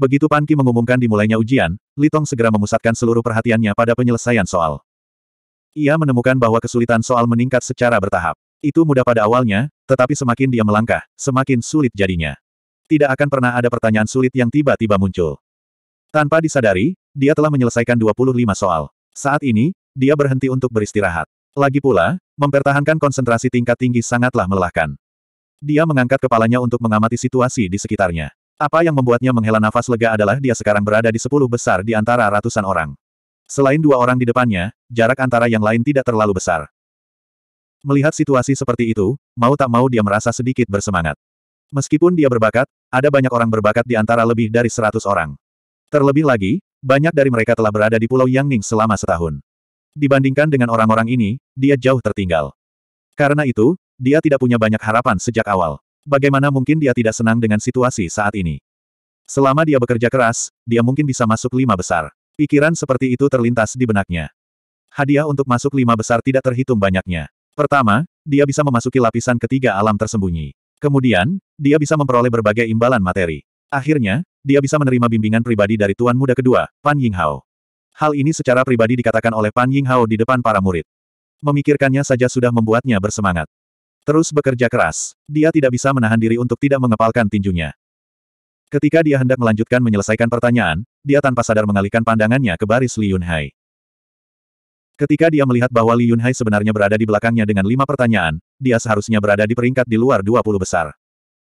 Begitu Panki Ki mengumumkan dimulainya ujian, Litong segera memusatkan seluruh perhatiannya pada penyelesaian soal. Ia menemukan bahwa kesulitan soal meningkat secara bertahap. Itu mudah pada awalnya, tetapi semakin dia melangkah, semakin sulit jadinya. Tidak akan pernah ada pertanyaan sulit yang tiba-tiba muncul. Tanpa disadari, dia telah menyelesaikan 25 soal. Saat ini, dia berhenti untuk beristirahat. Lagi pula, mempertahankan konsentrasi tingkat tinggi sangatlah melelahkan. Dia mengangkat kepalanya untuk mengamati situasi di sekitarnya. Apa yang membuatnya menghela nafas lega adalah dia sekarang berada di sepuluh besar di antara ratusan orang. Selain dua orang di depannya, jarak antara yang lain tidak terlalu besar. Melihat situasi seperti itu, mau tak mau dia merasa sedikit bersemangat. Meskipun dia berbakat, ada banyak orang berbakat di antara lebih dari seratus orang. Terlebih lagi, banyak dari mereka telah berada di Pulau Yangning selama setahun. Dibandingkan dengan orang-orang ini, dia jauh tertinggal. Karena itu, dia tidak punya banyak harapan sejak awal. Bagaimana mungkin dia tidak senang dengan situasi saat ini? Selama dia bekerja keras, dia mungkin bisa masuk lima besar. Pikiran seperti itu terlintas di benaknya. Hadiah untuk masuk lima besar tidak terhitung banyaknya. Pertama, dia bisa memasuki lapisan ketiga alam tersembunyi. Kemudian, dia bisa memperoleh berbagai imbalan materi. Akhirnya, dia bisa menerima bimbingan pribadi dari Tuan Muda kedua, Pan Yinghao. Hal ini secara pribadi dikatakan oleh Pan Yinghao di depan para murid. Memikirkannya saja sudah membuatnya bersemangat. Terus bekerja keras, dia tidak bisa menahan diri untuk tidak mengepalkan tinjunya. Ketika dia hendak melanjutkan menyelesaikan pertanyaan, dia tanpa sadar mengalihkan pandangannya ke baris Li Yunhai. Ketika dia melihat bahwa Li Yunhai sebenarnya berada di belakangnya dengan lima pertanyaan, dia seharusnya berada di peringkat di luar 20 besar.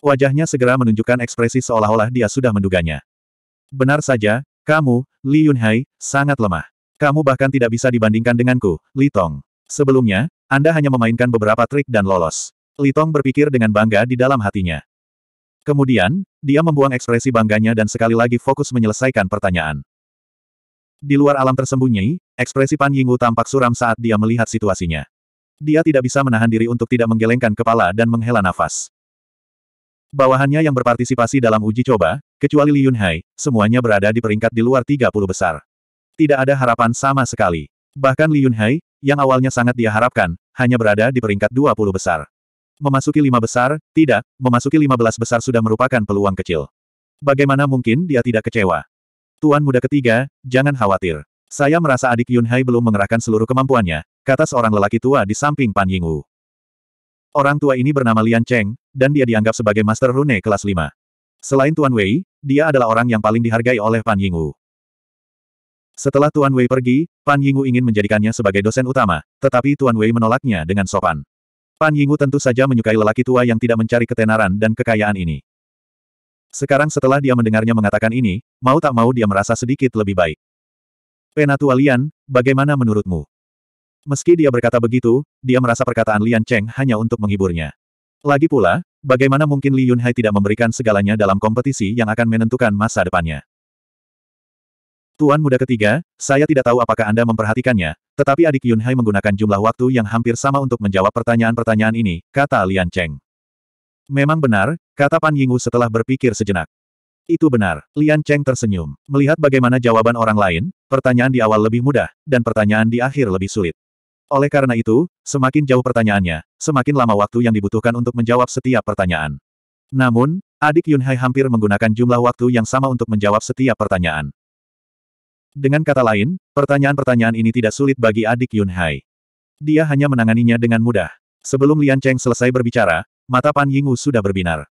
Wajahnya segera menunjukkan ekspresi seolah-olah dia sudah menduganya. Benar saja, kamu, Li Yunhai, sangat lemah. Kamu bahkan tidak bisa dibandingkan denganku, Li Tong. Sebelumnya, Anda hanya memainkan beberapa trik dan lolos. Litong berpikir dengan bangga di dalam hatinya. Kemudian, dia membuang ekspresi bangganya dan sekali lagi fokus menyelesaikan pertanyaan. Di luar alam tersembunyi, ekspresi Pan Yingwu tampak suram saat dia melihat situasinya. Dia tidak bisa menahan diri untuk tidak menggelengkan kepala dan menghela nafas. Bawahannya yang berpartisipasi dalam uji coba, kecuali Li Yunhai, semuanya berada di peringkat di luar 30 besar. Tidak ada harapan sama sekali. Bahkan Li Yunhai, yang awalnya sangat dia harapkan, hanya berada di peringkat 20 besar. Memasuki lima besar, tidak, memasuki lima belas besar sudah merupakan peluang kecil. Bagaimana mungkin dia tidak kecewa? Tuan muda ketiga, jangan khawatir. Saya merasa adik Yun Hai belum mengerahkan seluruh kemampuannya, kata seorang lelaki tua di samping Pan Yingwu. Orang tua ini bernama Lian Cheng, dan dia dianggap sebagai Master Rune kelas lima. Selain Tuan Wei, dia adalah orang yang paling dihargai oleh Pan Yingwu. Setelah Tuan Wei pergi, Pan Yingwu ingin menjadikannya sebagai dosen utama, tetapi Tuan Wei menolaknya dengan sopan. Pan Yingu tentu saja menyukai lelaki tua yang tidak mencari ketenaran dan kekayaan ini. Sekarang setelah dia mendengarnya mengatakan ini, mau tak mau dia merasa sedikit lebih baik. Penatua Lian, bagaimana menurutmu? Meski dia berkata begitu, dia merasa perkataan Lian Cheng hanya untuk menghiburnya. Lagi pula, bagaimana mungkin Li Yunhai tidak memberikan segalanya dalam kompetisi yang akan menentukan masa depannya? Tuan muda ketiga, saya tidak tahu apakah Anda memperhatikannya, tetapi adik Yunhai menggunakan jumlah waktu yang hampir sama untuk menjawab pertanyaan-pertanyaan ini, kata Lian Cheng. Memang benar, kata Pan Yingwu setelah berpikir sejenak. Itu benar, Lian Cheng tersenyum. Melihat bagaimana jawaban orang lain, pertanyaan di awal lebih mudah, dan pertanyaan di akhir lebih sulit. Oleh karena itu, semakin jauh pertanyaannya, semakin lama waktu yang dibutuhkan untuk menjawab setiap pertanyaan. Namun, adik Yunhai hampir menggunakan jumlah waktu yang sama untuk menjawab setiap pertanyaan. Dengan kata lain, pertanyaan-pertanyaan ini tidak sulit bagi adik Yun Hai. Dia hanya menanganinya dengan mudah. Sebelum Lian Cheng selesai berbicara, mata Pan Yingwu sudah berbinar.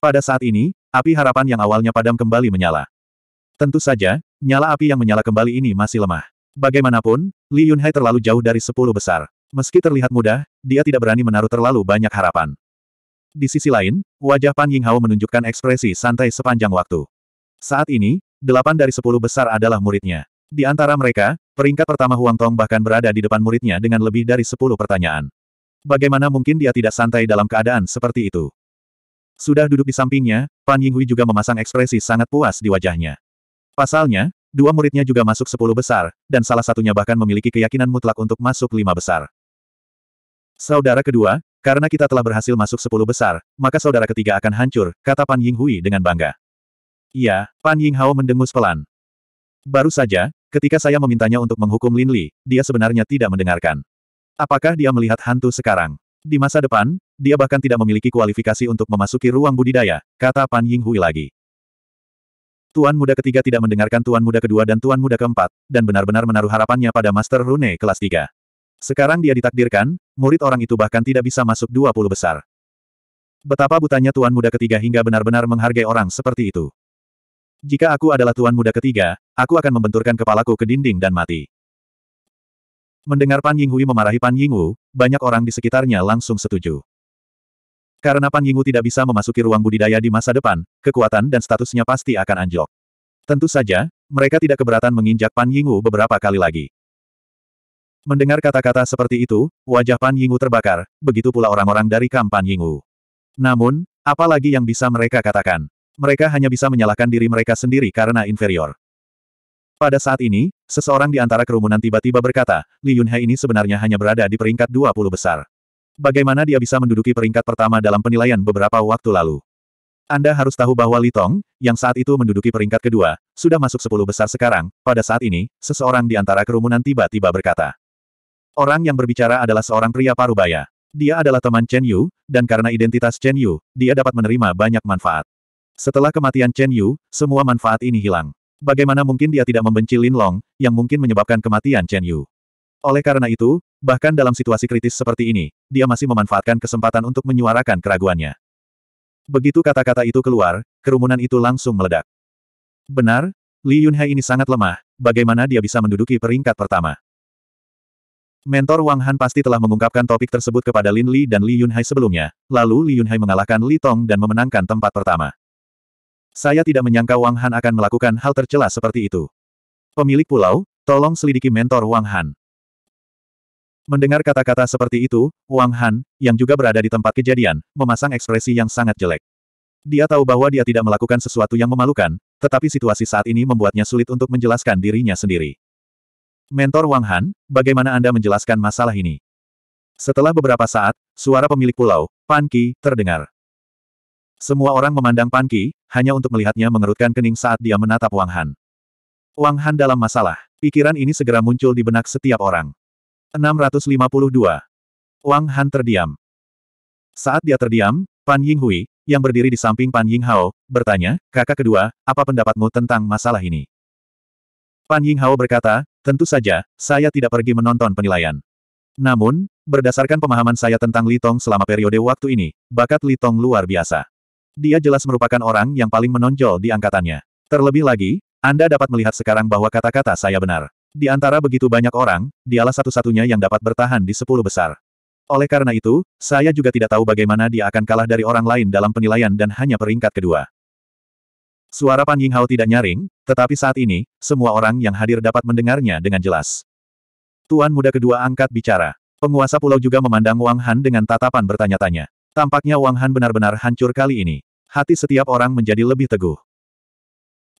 Pada saat ini, api harapan yang awalnya padam kembali menyala. Tentu saja, nyala api yang menyala kembali ini masih lemah. Bagaimanapun, Li Yunhai terlalu jauh dari sepuluh besar. Meski terlihat mudah, dia tidak berani menaruh terlalu banyak harapan. Di sisi lain, wajah Pan Yinghao menunjukkan ekspresi santai sepanjang waktu. Saat ini, delapan dari sepuluh besar adalah muridnya. Di antara mereka, peringkat pertama Huang Tong bahkan berada di depan muridnya dengan lebih dari sepuluh pertanyaan. Bagaimana mungkin dia tidak santai dalam keadaan seperti itu? Sudah duduk di sampingnya, Pan Yinghui juga memasang ekspresi sangat puas di wajahnya. Pasalnya, dua muridnya juga masuk sepuluh besar, dan salah satunya bahkan memiliki keyakinan mutlak untuk masuk lima besar. Saudara kedua, karena kita telah berhasil masuk sepuluh besar, maka saudara ketiga akan hancur, kata Pan Yinghui dengan bangga. Iya, Pan Yinghao mendengus pelan. Baru saja, ketika saya memintanya untuk menghukum Lin Li, dia sebenarnya tidak mendengarkan. Apakah dia melihat hantu sekarang? Di masa depan, dia bahkan tidak memiliki kualifikasi untuk memasuki ruang budidaya, kata Pan Yinghui lagi. Tuan muda ketiga tidak mendengarkan tuan muda kedua dan tuan muda keempat, dan benar-benar menaruh harapannya pada Master Rune kelas tiga. Sekarang dia ditakdirkan, murid orang itu bahkan tidak bisa masuk dua puluh besar. Betapa butanya tuan muda ketiga hingga benar-benar menghargai orang seperti itu. Jika aku adalah tuan muda ketiga, aku akan membenturkan kepalaku ke dinding dan mati. Mendengar Pan Yinghui memarahi Pan Yingwu, banyak orang di sekitarnya langsung setuju. Karena Pan Yingwu tidak bisa memasuki ruang budidaya di masa depan, kekuatan dan statusnya pasti akan anjlok. Tentu saja, mereka tidak keberatan menginjak Pan Yingwu beberapa kali lagi. Mendengar kata-kata seperti itu, wajah Pan Yingwu terbakar, begitu pula orang-orang dari kamp Pan Yingwu. Namun, apalagi yang bisa mereka katakan? mereka hanya bisa menyalahkan diri mereka sendiri karena inferior. Pada saat ini, seseorang di antara kerumunan tiba-tiba berkata, Li Yunhe ini sebenarnya hanya berada di peringkat 20 besar. Bagaimana dia bisa menduduki peringkat pertama dalam penilaian beberapa waktu lalu? Anda harus tahu bahwa Li Tong, yang saat itu menduduki peringkat kedua, sudah masuk 10 besar sekarang, pada saat ini, seseorang di antara kerumunan tiba-tiba berkata. Orang yang berbicara adalah seorang pria parubaya. Dia adalah teman Chen Yu, dan karena identitas Chen Yu, dia dapat menerima banyak manfaat. Setelah kematian Chen Yu, semua manfaat ini hilang. Bagaimana mungkin dia tidak membenci Lin Long, yang mungkin menyebabkan kematian Chen Yu. Oleh karena itu, bahkan dalam situasi kritis seperti ini, dia masih memanfaatkan kesempatan untuk menyuarakan keraguannya. Begitu kata-kata itu keluar, kerumunan itu langsung meledak. Benar, Li Yunhe ini sangat lemah, bagaimana dia bisa menduduki peringkat pertama. Mentor Wang Han pasti telah mengungkapkan topik tersebut kepada Lin Li dan Li Yunhai sebelumnya, lalu Li Yunhai mengalahkan Li Tong dan memenangkan tempat pertama. Saya tidak menyangka Wang Han akan melakukan hal tercela seperti itu. Pemilik pulau, tolong selidiki mentor Wang Han. Mendengar kata-kata seperti itu, Wang Han, yang juga berada di tempat kejadian, memasang ekspresi yang sangat jelek. Dia tahu bahwa dia tidak melakukan sesuatu yang memalukan, tetapi situasi saat ini membuatnya sulit untuk menjelaskan dirinya sendiri. Mentor Wang Han, bagaimana Anda menjelaskan masalah ini? Setelah beberapa saat, suara pemilik pulau, Pan Qi, terdengar. Semua orang memandang Pan Qi, hanya untuk melihatnya mengerutkan kening saat dia menatap Wang Han. Wang Han dalam masalah. Pikiran ini segera muncul di benak setiap orang. 652. Wang Han terdiam. Saat dia terdiam, Pan Ying Hui, yang berdiri di samping Pan Ying Hao, bertanya, kakak kedua, apa pendapatmu tentang masalah ini? Pan Ying Hao berkata, tentu saja, saya tidak pergi menonton penilaian. Namun, berdasarkan pemahaman saya tentang Litong selama periode waktu ini, bakat Litong luar biasa. Dia jelas merupakan orang yang paling menonjol di angkatannya. Terlebih lagi, Anda dapat melihat sekarang bahwa kata-kata saya benar. Di antara begitu banyak orang, dialah satu-satunya yang dapat bertahan di sepuluh besar. Oleh karena itu, saya juga tidak tahu bagaimana dia akan kalah dari orang lain dalam penilaian dan hanya peringkat kedua. Suara Pan Yinghao tidak nyaring, tetapi saat ini, semua orang yang hadir dapat mendengarnya dengan jelas. Tuan muda kedua angkat bicara. Penguasa pulau juga memandang Wang Han dengan tatapan bertanya-tanya. Tampaknya Wang Han benar-benar hancur kali ini. Hati setiap orang menjadi lebih teguh.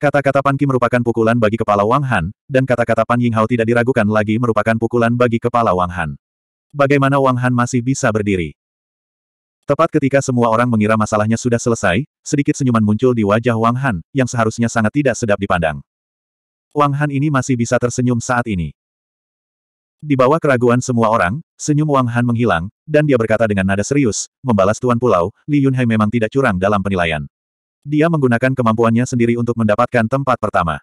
Kata-kata Pan Ki merupakan pukulan bagi kepala Wang Han, dan kata-kata Pan Ying Hao tidak diragukan lagi merupakan pukulan bagi kepala Wang Han. Bagaimana Wang Han masih bisa berdiri? Tepat ketika semua orang mengira masalahnya sudah selesai, sedikit senyuman muncul di wajah Wang Han, yang seharusnya sangat tidak sedap dipandang. Wang Han ini masih bisa tersenyum saat ini. Di bawah keraguan semua orang, senyum Wang Han menghilang, dan dia berkata dengan nada serius, membalas Tuan Pulau, Li Yunhai memang tidak curang dalam penilaian. Dia menggunakan kemampuannya sendiri untuk mendapatkan tempat pertama.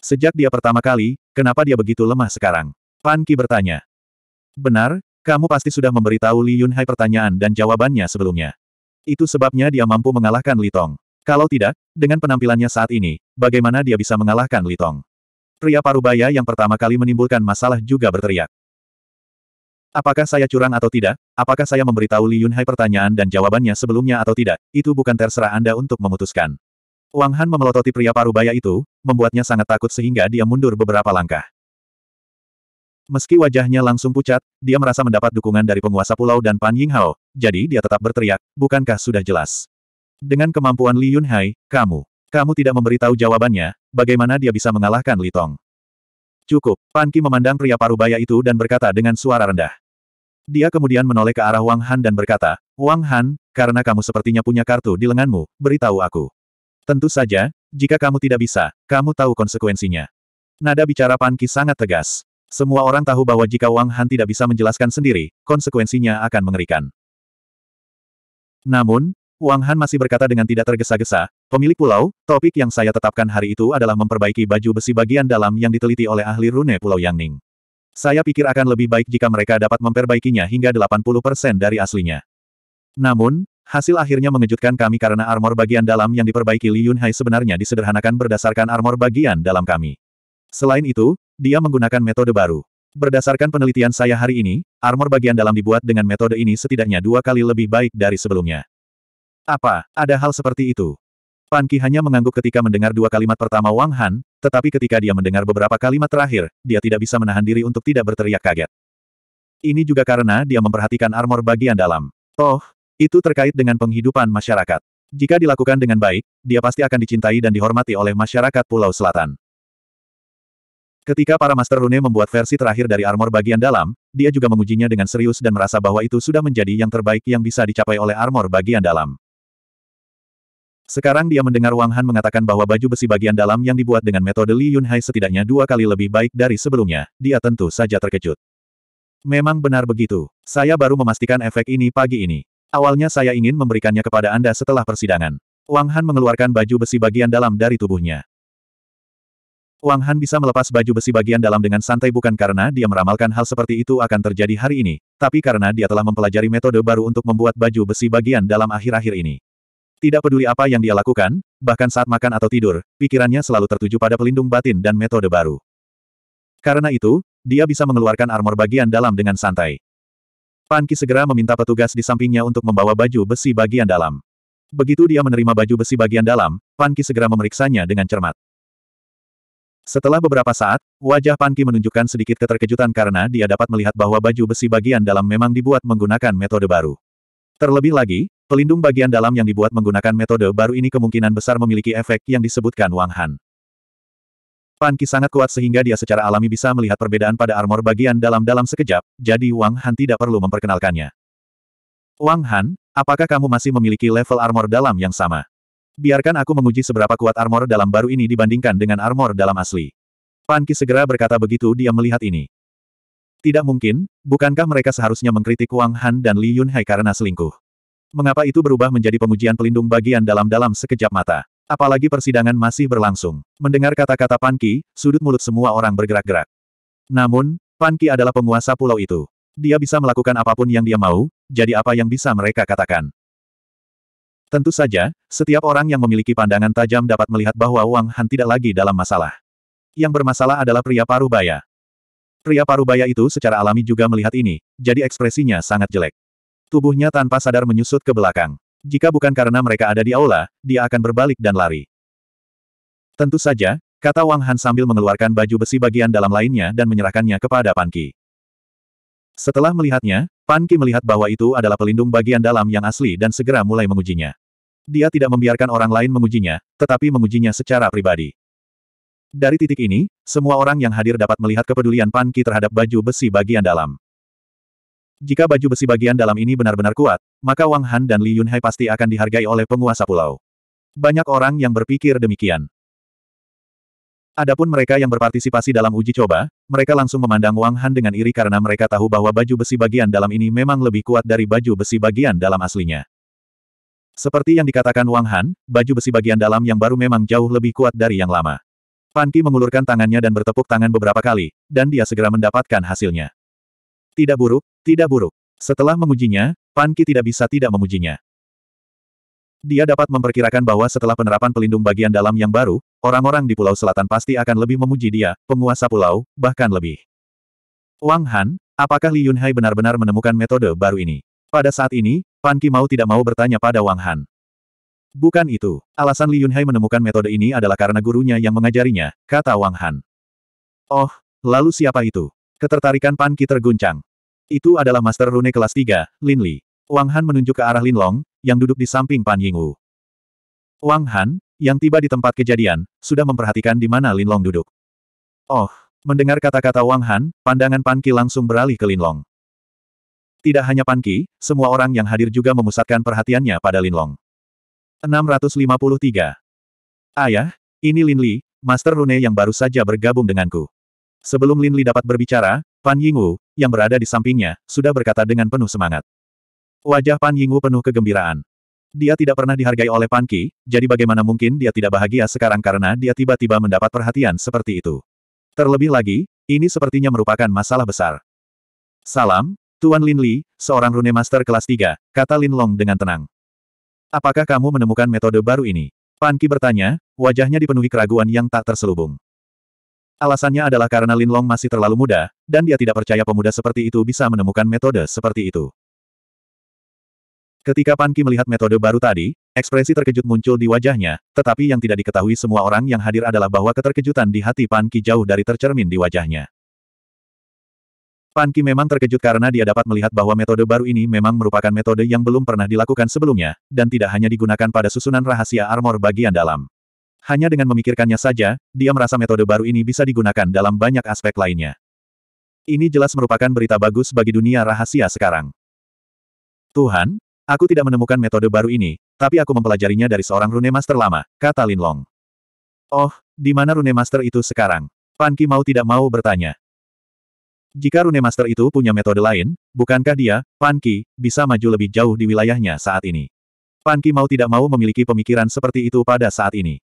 Sejak dia pertama kali, kenapa dia begitu lemah sekarang? Pan Ki bertanya. Benar, kamu pasti sudah memberitahu Li Yunhai pertanyaan dan jawabannya sebelumnya. Itu sebabnya dia mampu mengalahkan Li Tong. Kalau tidak, dengan penampilannya saat ini, bagaimana dia bisa mengalahkan Li Tong? Pria parubaya yang pertama kali menimbulkan masalah juga berteriak. Apakah saya curang atau tidak? Apakah saya memberitahu Li Yunhai pertanyaan dan jawabannya sebelumnya atau tidak? Itu bukan terserah Anda untuk memutuskan. Wang Han memelototi pria parubaya itu, membuatnya sangat takut sehingga dia mundur beberapa langkah. Meski wajahnya langsung pucat, dia merasa mendapat dukungan dari penguasa pulau dan Pan Yinghao, jadi dia tetap berteriak, bukankah sudah jelas? Dengan kemampuan Li Yunhai, kamu, kamu tidak memberitahu jawabannya, bagaimana dia bisa mengalahkan Li Tong? Cukup, Pan Ki memandang pria parubaya itu dan berkata dengan suara rendah. Dia kemudian menoleh ke arah Wang Han dan berkata, Wang Han, karena kamu sepertinya punya kartu di lenganmu, beritahu aku. Tentu saja, jika kamu tidak bisa, kamu tahu konsekuensinya. Nada bicara Pan Qi sangat tegas. Semua orang tahu bahwa jika Wang Han tidak bisa menjelaskan sendiri, konsekuensinya akan mengerikan. Namun, Wang Han masih berkata dengan tidak tergesa-gesa, pemilik pulau, topik yang saya tetapkan hari itu adalah memperbaiki baju besi bagian dalam yang diteliti oleh ahli rune Pulau Yangning. Saya pikir akan lebih baik jika mereka dapat memperbaikinya hingga 80% dari aslinya. Namun, hasil akhirnya mengejutkan kami karena armor bagian dalam yang diperbaiki Li Yunhai sebenarnya disederhanakan berdasarkan armor bagian dalam kami. Selain itu, dia menggunakan metode baru. Berdasarkan penelitian saya hari ini, armor bagian dalam dibuat dengan metode ini setidaknya dua kali lebih baik dari sebelumnya. Apa, ada hal seperti itu? Pan Qi hanya mengangguk ketika mendengar dua kalimat pertama Wang Han, tetapi ketika dia mendengar beberapa kalimat terakhir, dia tidak bisa menahan diri untuk tidak berteriak kaget. Ini juga karena dia memperhatikan armor bagian dalam. Oh, itu terkait dengan penghidupan masyarakat. Jika dilakukan dengan baik, dia pasti akan dicintai dan dihormati oleh masyarakat Pulau Selatan. Ketika para Master Rune membuat versi terakhir dari armor bagian dalam, dia juga mengujinya dengan serius dan merasa bahwa itu sudah menjadi yang terbaik yang bisa dicapai oleh armor bagian dalam. Sekarang dia mendengar Wang Han mengatakan bahwa baju besi bagian dalam yang dibuat dengan metode Li Yunhai setidaknya dua kali lebih baik dari sebelumnya, dia tentu saja terkejut. Memang benar begitu. Saya baru memastikan efek ini pagi ini. Awalnya saya ingin memberikannya kepada Anda setelah persidangan. Wang Han mengeluarkan baju besi bagian dalam dari tubuhnya. Wang Han bisa melepas baju besi bagian dalam dengan santai bukan karena dia meramalkan hal seperti itu akan terjadi hari ini, tapi karena dia telah mempelajari metode baru untuk membuat baju besi bagian dalam akhir-akhir ini. Tidak peduli apa yang dia lakukan, bahkan saat makan atau tidur, pikirannya selalu tertuju pada pelindung batin dan metode baru. Karena itu, dia bisa mengeluarkan armor bagian dalam dengan santai. Panki segera meminta petugas di sampingnya untuk membawa baju besi bagian dalam. Begitu dia menerima baju besi bagian dalam, Panki segera memeriksanya dengan cermat. Setelah beberapa saat, wajah Panki menunjukkan sedikit keterkejutan karena dia dapat melihat bahwa baju besi bagian dalam memang dibuat menggunakan metode baru. Terlebih lagi, Pelindung bagian dalam yang dibuat menggunakan metode baru ini kemungkinan besar memiliki efek yang disebutkan Wang Han. Pan Qi sangat kuat sehingga dia secara alami bisa melihat perbedaan pada armor bagian dalam dalam sekejap, jadi Wang Han tidak perlu memperkenalkannya. Wang Han, apakah kamu masih memiliki level armor dalam yang sama? Biarkan aku menguji seberapa kuat armor dalam baru ini dibandingkan dengan armor dalam asli. Pan Qi segera berkata begitu dia melihat ini. Tidak mungkin, bukankah mereka seharusnya mengkritik Wang Han dan Li Yunhai karena selingkuh? Mengapa itu berubah menjadi pemujian pelindung bagian dalam-dalam sekejap mata? Apalagi persidangan masih berlangsung. Mendengar kata-kata Panki, sudut mulut semua orang bergerak-gerak. Namun, Panki adalah penguasa pulau itu. Dia bisa melakukan apapun yang dia mau, jadi apa yang bisa mereka katakan. Tentu saja, setiap orang yang memiliki pandangan tajam dapat melihat bahwa Wang Han tidak lagi dalam masalah. Yang bermasalah adalah pria parubaya. Pria parubaya itu secara alami juga melihat ini, jadi ekspresinya sangat jelek. Tubuhnya tanpa sadar menyusut ke belakang. Jika bukan karena mereka ada di aula, dia akan berbalik dan lari. Tentu saja, kata Wang Han sambil mengeluarkan baju besi bagian dalam lainnya dan menyerahkannya kepada Pan Qi. Setelah melihatnya, Pan Qi melihat bahwa itu adalah pelindung bagian dalam yang asli dan segera mulai mengujinya. Dia tidak membiarkan orang lain mengujinya, tetapi mengujinya secara pribadi. Dari titik ini, semua orang yang hadir dapat melihat kepedulian Pan Qi terhadap baju besi bagian dalam. Jika baju besi bagian dalam ini benar-benar kuat, maka Wang Han dan Li Yunhai pasti akan dihargai oleh penguasa pulau. Banyak orang yang berpikir demikian. Adapun mereka yang berpartisipasi dalam uji coba, mereka langsung memandang Wang Han dengan iri karena mereka tahu bahwa baju besi bagian dalam ini memang lebih kuat dari baju besi bagian dalam aslinya. Seperti yang dikatakan Wang Han, baju besi bagian dalam yang baru memang jauh lebih kuat dari yang lama. Panki mengulurkan tangannya dan bertepuk tangan beberapa kali, dan dia segera mendapatkan hasilnya. Tidak buruk, tidak buruk. Setelah mengujinya, Panki tidak bisa tidak memujinya. Dia dapat memperkirakan bahwa setelah penerapan pelindung bagian dalam yang baru, orang-orang di Pulau Selatan pasti akan lebih memuji dia, penguasa pulau, bahkan lebih. Wang Han, apakah Li Yunhai benar-benar menemukan metode baru ini? Pada saat ini, Panki mau tidak mau bertanya pada Wang Han. Bukan itu. Alasan Li Yunhai menemukan metode ini adalah karena gurunya yang mengajarinya, kata Wang Han. Oh, lalu siapa itu? Ketertarikan Pan Ki terguncang. Itu adalah Master Rune kelas 3, Lin Li. Wang Han menunjuk ke arah Lin Long, yang duduk di samping Pan Ying Wu. Wang Han, yang tiba di tempat kejadian, sudah memperhatikan di mana Lin Long duduk. Oh, mendengar kata-kata Wang Han, pandangan Pan Ki langsung beralih ke Lin Long. Tidak hanya Pan Ki, semua orang yang hadir juga memusatkan perhatiannya pada Lin Long. 653. Ayah, ini Lin Li, Master Rune yang baru saja bergabung denganku. Sebelum Lin Li dapat berbicara, Pan Yingwu, yang berada di sampingnya, sudah berkata dengan penuh semangat. Wajah Pan Yingwu penuh kegembiraan. Dia tidak pernah dihargai oleh Pan Ki, jadi bagaimana mungkin dia tidak bahagia sekarang karena dia tiba-tiba mendapat perhatian seperti itu. Terlebih lagi, ini sepertinya merupakan masalah besar. Salam, Tuan Lin Li, seorang rune master kelas 3, kata Lin Long dengan tenang. Apakah kamu menemukan metode baru ini? Pan Ki bertanya, wajahnya dipenuhi keraguan yang tak terselubung. Alasannya adalah karena Lin Long masih terlalu muda, dan dia tidak percaya pemuda seperti itu bisa menemukan metode seperti itu. Ketika Pan Ki melihat metode baru tadi, ekspresi terkejut muncul di wajahnya, tetapi yang tidak diketahui semua orang yang hadir adalah bahwa keterkejutan di hati Pan Ki jauh dari tercermin di wajahnya. Pan Ki memang terkejut karena dia dapat melihat bahwa metode baru ini memang merupakan metode yang belum pernah dilakukan sebelumnya, dan tidak hanya digunakan pada susunan rahasia armor bagian dalam. Hanya dengan memikirkannya saja, dia merasa metode baru ini bisa digunakan dalam banyak aspek lainnya. Ini jelas merupakan berita bagus bagi dunia rahasia sekarang. Tuhan, aku tidak menemukan metode baru ini, tapi aku mempelajarinya dari seorang rune master lama, kata Lin Long. Oh, di mana rune master itu sekarang? Panki mau tidak mau bertanya. Jika rune master itu punya metode lain, bukankah dia, Panki, bisa maju lebih jauh di wilayahnya saat ini? Panki mau tidak mau memiliki pemikiran seperti itu pada saat ini.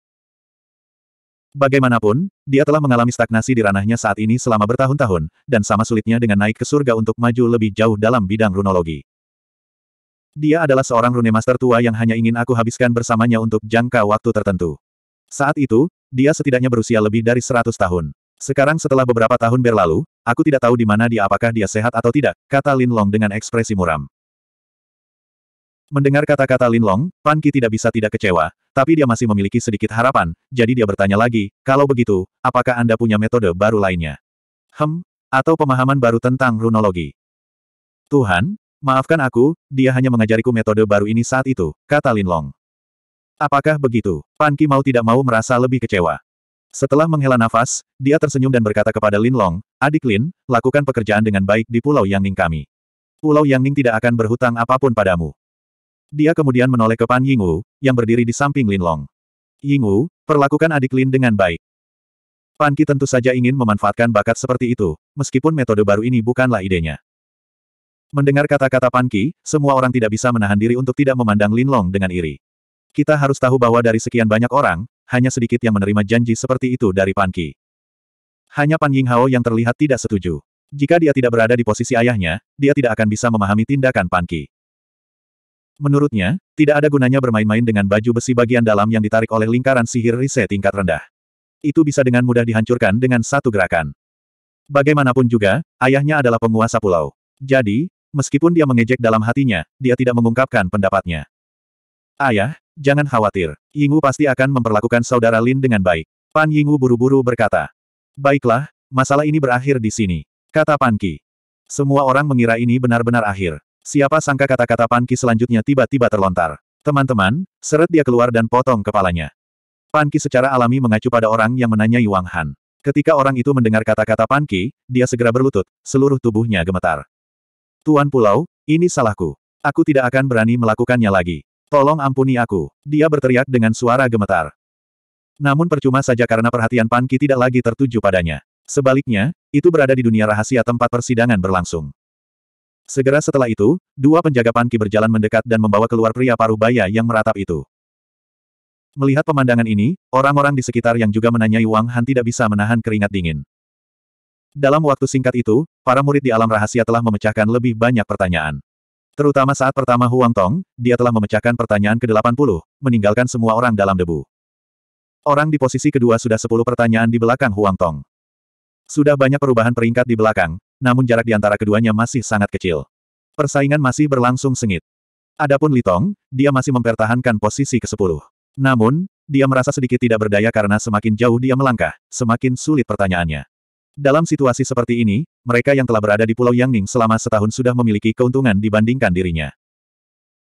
Bagaimanapun, dia telah mengalami stagnasi di ranahnya saat ini selama bertahun-tahun, dan sama sulitnya dengan naik ke surga untuk maju lebih jauh dalam bidang runologi. Dia adalah seorang rune master tua yang hanya ingin aku habiskan bersamanya untuk jangka waktu tertentu. Saat itu, dia setidaknya berusia lebih dari 100 tahun. Sekarang setelah beberapa tahun berlalu, aku tidak tahu di mana dia apakah dia sehat atau tidak, kata Lin Long dengan ekspresi muram. Mendengar kata-kata Lin Long, Pan Ki tidak bisa tidak kecewa, tapi dia masih memiliki sedikit harapan, jadi dia bertanya lagi, kalau begitu, apakah Anda punya metode baru lainnya? Hem, atau pemahaman baru tentang runologi? Tuhan, maafkan aku, dia hanya mengajariku metode baru ini saat itu, kata Lin Long. Apakah begitu? Panki mau tidak mau merasa lebih kecewa. Setelah menghela nafas, dia tersenyum dan berkata kepada Lin Long, Adik Lin, lakukan pekerjaan dengan baik di Pulau Yangning kami. Pulau Yangning tidak akan berhutang apapun padamu. Dia kemudian menoleh ke Pan Yingwu, yang berdiri di samping Lin Long. Yingwu, perlakukan adik Lin dengan baik. Pan Ki tentu saja ingin memanfaatkan bakat seperti itu, meskipun metode baru ini bukanlah idenya. Mendengar kata-kata Pan Ki, semua orang tidak bisa menahan diri untuk tidak memandang Lin Long dengan iri. Kita harus tahu bahwa dari sekian banyak orang, hanya sedikit yang menerima janji seperti itu dari Pan Ki. Hanya Pan Ying Hao yang terlihat tidak setuju. Jika dia tidak berada di posisi ayahnya, dia tidak akan bisa memahami tindakan Pan Ki. Menurutnya, tidak ada gunanya bermain-main dengan baju besi bagian dalam yang ditarik oleh lingkaran sihir Rise tingkat rendah. Itu bisa dengan mudah dihancurkan dengan satu gerakan. Bagaimanapun juga, ayahnya adalah penguasa pulau. Jadi, meskipun dia mengejek dalam hatinya, dia tidak mengungkapkan pendapatnya. Ayah, jangan khawatir. Yingwu pasti akan memperlakukan saudara Lin dengan baik. Pan Yingwu buru-buru berkata. Baiklah, masalah ini berakhir di sini. Kata Pan Ki. Semua orang mengira ini benar-benar akhir. Siapa sangka kata-kata Panki selanjutnya tiba-tiba terlontar. Teman-teman, seret dia keluar dan potong kepalanya. Panki secara alami mengacu pada orang yang menanyai Wang Han. Ketika orang itu mendengar kata-kata Panki, dia segera berlutut, seluruh tubuhnya gemetar. Tuan Pulau, ini salahku. Aku tidak akan berani melakukannya lagi. Tolong ampuni aku. Dia berteriak dengan suara gemetar. Namun percuma saja karena perhatian Panki tidak lagi tertuju padanya. Sebaliknya, itu berada di dunia rahasia tempat persidangan berlangsung. Segera setelah itu, dua penjaga Panki berjalan mendekat dan membawa keluar pria paruh baya yang meratap itu. Melihat pemandangan ini, orang-orang di sekitar yang juga menanyai Wang Han tidak bisa menahan keringat dingin. Dalam waktu singkat itu, para murid di alam rahasia telah memecahkan lebih banyak pertanyaan. Terutama saat pertama Huang Tong, dia telah memecahkan pertanyaan ke-80, meninggalkan semua orang dalam debu. Orang di posisi kedua sudah 10 pertanyaan di belakang Huang Tong. Sudah banyak perubahan peringkat di belakang, namun jarak di antara keduanya masih sangat kecil. Persaingan masih berlangsung sengit. Adapun Litong, dia masih mempertahankan posisi ke-10. Namun, dia merasa sedikit tidak berdaya karena semakin jauh dia melangkah, semakin sulit pertanyaannya. Dalam situasi seperti ini, mereka yang telah berada di Pulau Yangning selama setahun sudah memiliki keuntungan dibandingkan dirinya.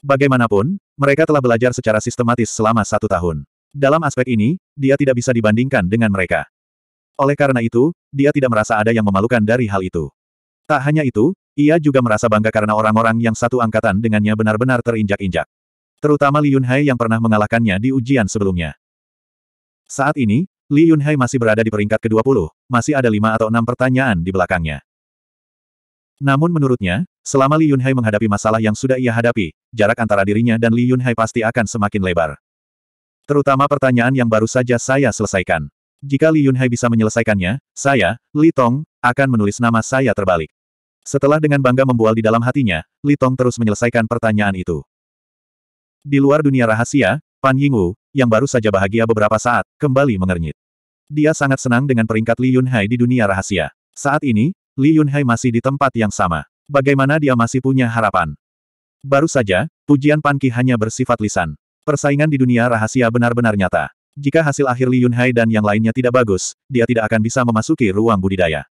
Bagaimanapun, mereka telah belajar secara sistematis selama satu tahun. Dalam aspek ini, dia tidak bisa dibandingkan dengan mereka. Oleh karena itu, dia tidak merasa ada yang memalukan dari hal itu. Tak hanya itu, ia juga merasa bangga karena orang-orang yang satu angkatan dengannya benar-benar terinjak-injak. Terutama Li Yunhai yang pernah mengalahkannya di ujian sebelumnya. Saat ini, Li Yunhai masih berada di peringkat ke-20, masih ada lima atau enam pertanyaan di belakangnya. Namun menurutnya, selama Li Yunhai menghadapi masalah yang sudah ia hadapi, jarak antara dirinya dan Li Yunhai pasti akan semakin lebar. Terutama pertanyaan yang baru saja saya selesaikan. Jika Li Yunhai bisa menyelesaikannya, saya, Li Tong, akan menulis nama saya terbalik. Setelah dengan bangga membual di dalam hatinya, Li Tong terus menyelesaikan pertanyaan itu. Di luar dunia rahasia, Pan Yingwu, yang baru saja bahagia beberapa saat, kembali mengernyit. Dia sangat senang dengan peringkat Li Yunhai di dunia rahasia. Saat ini, Li Yunhai masih di tempat yang sama. Bagaimana dia masih punya harapan? Baru saja, pujian Pan Ki hanya bersifat lisan. Persaingan di dunia rahasia benar-benar nyata. Jika hasil akhir Li Yunhai dan yang lainnya tidak bagus, dia tidak akan bisa memasuki ruang budidaya.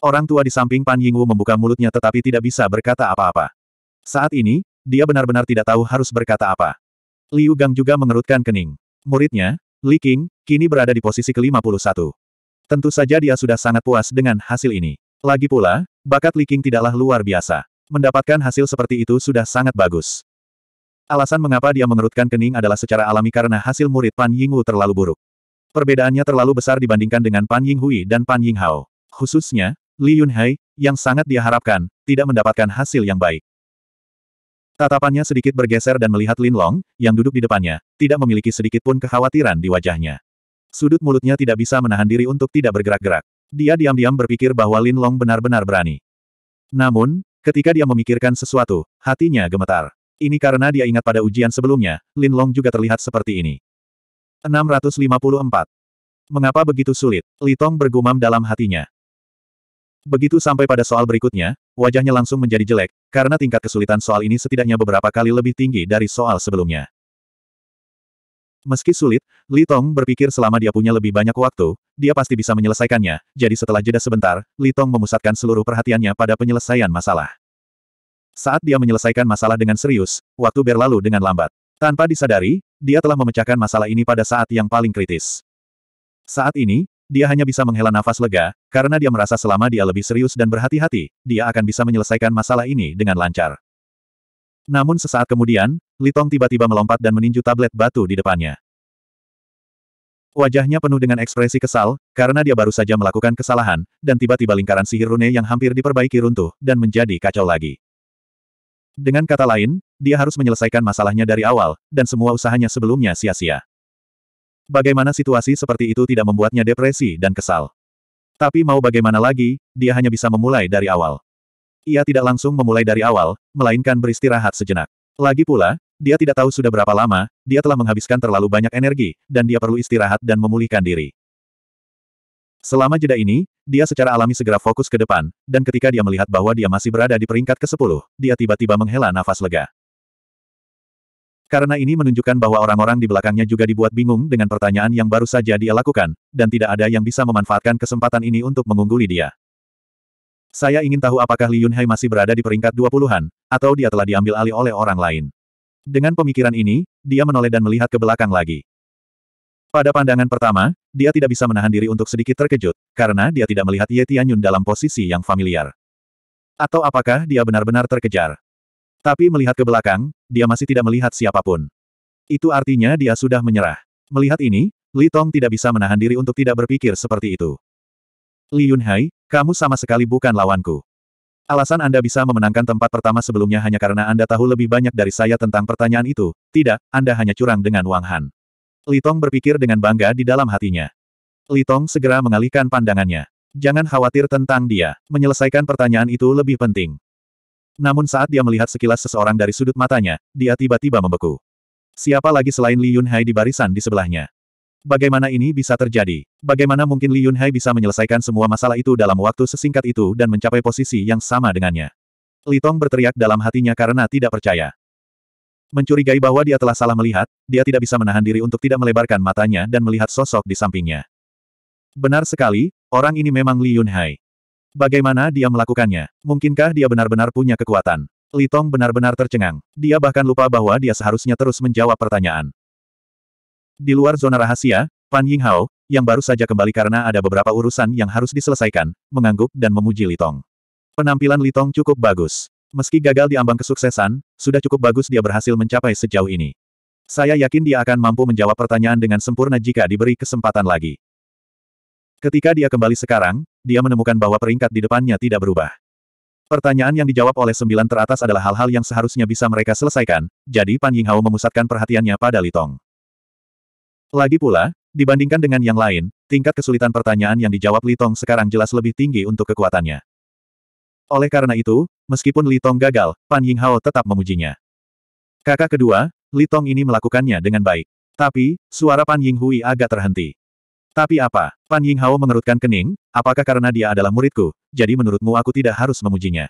Orang tua di samping Pan Yingwu membuka mulutnya tetapi tidak bisa berkata apa-apa. Saat ini, dia benar-benar tidak tahu harus berkata apa. Liu Gang juga mengerutkan kening. Muridnya, Li King, kini berada di posisi ke-51. Tentu saja dia sudah sangat puas dengan hasil ini. Lagi pula, bakat Li King tidaklah luar biasa. Mendapatkan hasil seperti itu sudah sangat bagus. Alasan mengapa dia mengerutkan kening adalah secara alami karena hasil murid Pan Yingwu terlalu buruk. Perbedaannya terlalu besar dibandingkan dengan Pan Yinghui dan Pan Yinghao. Khususnya, Li Yunhai, yang sangat dia harapkan, tidak mendapatkan hasil yang baik. Tatapannya sedikit bergeser dan melihat Lin Long, yang duduk di depannya, tidak memiliki sedikit pun kekhawatiran di wajahnya. Sudut mulutnya tidak bisa menahan diri untuk tidak bergerak-gerak. Dia diam-diam berpikir bahwa Lin Long benar-benar berani. Namun, ketika dia memikirkan sesuatu, hatinya gemetar. Ini karena dia ingat pada ujian sebelumnya, Lin Long juga terlihat seperti ini. 654. Mengapa begitu sulit? Li Tong bergumam dalam hatinya. Begitu sampai pada soal berikutnya, wajahnya langsung menjadi jelek, karena tingkat kesulitan soal ini setidaknya beberapa kali lebih tinggi dari soal sebelumnya. Meski sulit, Li Tong berpikir selama dia punya lebih banyak waktu, dia pasti bisa menyelesaikannya, jadi setelah jeda sebentar, Li Tong memusatkan seluruh perhatiannya pada penyelesaian masalah. Saat dia menyelesaikan masalah dengan serius, waktu berlalu dengan lambat. Tanpa disadari, dia telah memecahkan masalah ini pada saat yang paling kritis. Saat ini, dia hanya bisa menghela nafas lega, karena dia merasa selama dia lebih serius dan berhati-hati, dia akan bisa menyelesaikan masalah ini dengan lancar. Namun sesaat kemudian, Litong tiba-tiba melompat dan meninju tablet batu di depannya. Wajahnya penuh dengan ekspresi kesal, karena dia baru saja melakukan kesalahan, dan tiba-tiba lingkaran sihir rune yang hampir diperbaiki runtuh, dan menjadi kacau lagi. Dengan kata lain, dia harus menyelesaikan masalahnya dari awal, dan semua usahanya sebelumnya sia-sia. Bagaimana situasi seperti itu tidak membuatnya depresi dan kesal. Tapi mau bagaimana lagi, dia hanya bisa memulai dari awal. Ia tidak langsung memulai dari awal, melainkan beristirahat sejenak. Lagi pula, dia tidak tahu sudah berapa lama, dia telah menghabiskan terlalu banyak energi, dan dia perlu istirahat dan memulihkan diri. Selama jeda ini, dia secara alami segera fokus ke depan, dan ketika dia melihat bahwa dia masih berada di peringkat ke-10, dia tiba-tiba menghela nafas lega. Karena ini menunjukkan bahwa orang-orang di belakangnya juga dibuat bingung dengan pertanyaan yang baru saja dia lakukan, dan tidak ada yang bisa memanfaatkan kesempatan ini untuk mengungguli dia. Saya ingin tahu apakah Li Yunhai masih berada di peringkat 20-an, atau dia telah diambil alih oleh orang lain. Dengan pemikiran ini, dia menoleh dan melihat ke belakang lagi. Pada pandangan pertama, dia tidak bisa menahan diri untuk sedikit terkejut, karena dia tidak melihat Ye Tianyun dalam posisi yang familiar. Atau apakah dia benar-benar terkejar? Tapi melihat ke belakang, dia masih tidak melihat siapapun. Itu artinya dia sudah menyerah. Melihat ini, Li Tong tidak bisa menahan diri untuk tidak berpikir seperti itu. Li Yunhai, kamu sama sekali bukan lawanku. Alasan Anda bisa memenangkan tempat pertama sebelumnya hanya karena Anda tahu lebih banyak dari saya tentang pertanyaan itu, tidak, Anda hanya curang dengan Wang Han. Litong berpikir dengan bangga di dalam hatinya. Litong segera mengalihkan pandangannya. Jangan khawatir tentang dia, menyelesaikan pertanyaan itu lebih penting. Namun saat dia melihat sekilas seseorang dari sudut matanya, dia tiba-tiba membeku. Siapa lagi selain Li Yunhai di barisan di sebelahnya? Bagaimana ini bisa terjadi? Bagaimana mungkin Li Yunhai bisa menyelesaikan semua masalah itu dalam waktu sesingkat itu dan mencapai posisi yang sama dengannya? Litong berteriak dalam hatinya karena tidak percaya mencurigai bahwa dia telah salah melihat, dia tidak bisa menahan diri untuk tidak melebarkan matanya dan melihat sosok di sampingnya. Benar sekali, orang ini memang Li Yunhai. Bagaimana dia melakukannya? Mungkinkah dia benar-benar punya kekuatan? Li Tong benar-benar tercengang. Dia bahkan lupa bahwa dia seharusnya terus menjawab pertanyaan. Di luar zona rahasia, Pan Yinghao, yang baru saja kembali karena ada beberapa urusan yang harus diselesaikan, mengangguk dan memuji Li Tong. Penampilan Li Tong cukup bagus. Meski gagal di ambang kesuksesan, sudah cukup bagus dia berhasil mencapai sejauh ini. Saya yakin dia akan mampu menjawab pertanyaan dengan sempurna jika diberi kesempatan lagi. Ketika dia kembali sekarang, dia menemukan bahwa peringkat di depannya tidak berubah. Pertanyaan yang dijawab oleh sembilan teratas adalah hal-hal yang seharusnya bisa mereka selesaikan, jadi Pan Yinghao memusatkan perhatiannya pada Litong. Lagi pula, dibandingkan dengan yang lain, tingkat kesulitan pertanyaan yang dijawab Litong sekarang jelas lebih tinggi untuk kekuatannya. Oleh karena itu, meskipun Li Tong gagal, Pan Yinghao tetap memujinya. Kakak kedua, Li Tong ini melakukannya dengan baik. Tapi, suara Pan Yinghui agak terhenti. Tapi apa? Pan Yinghao mengerutkan kening, apakah karena dia adalah muridku, jadi menurutmu aku tidak harus memujinya?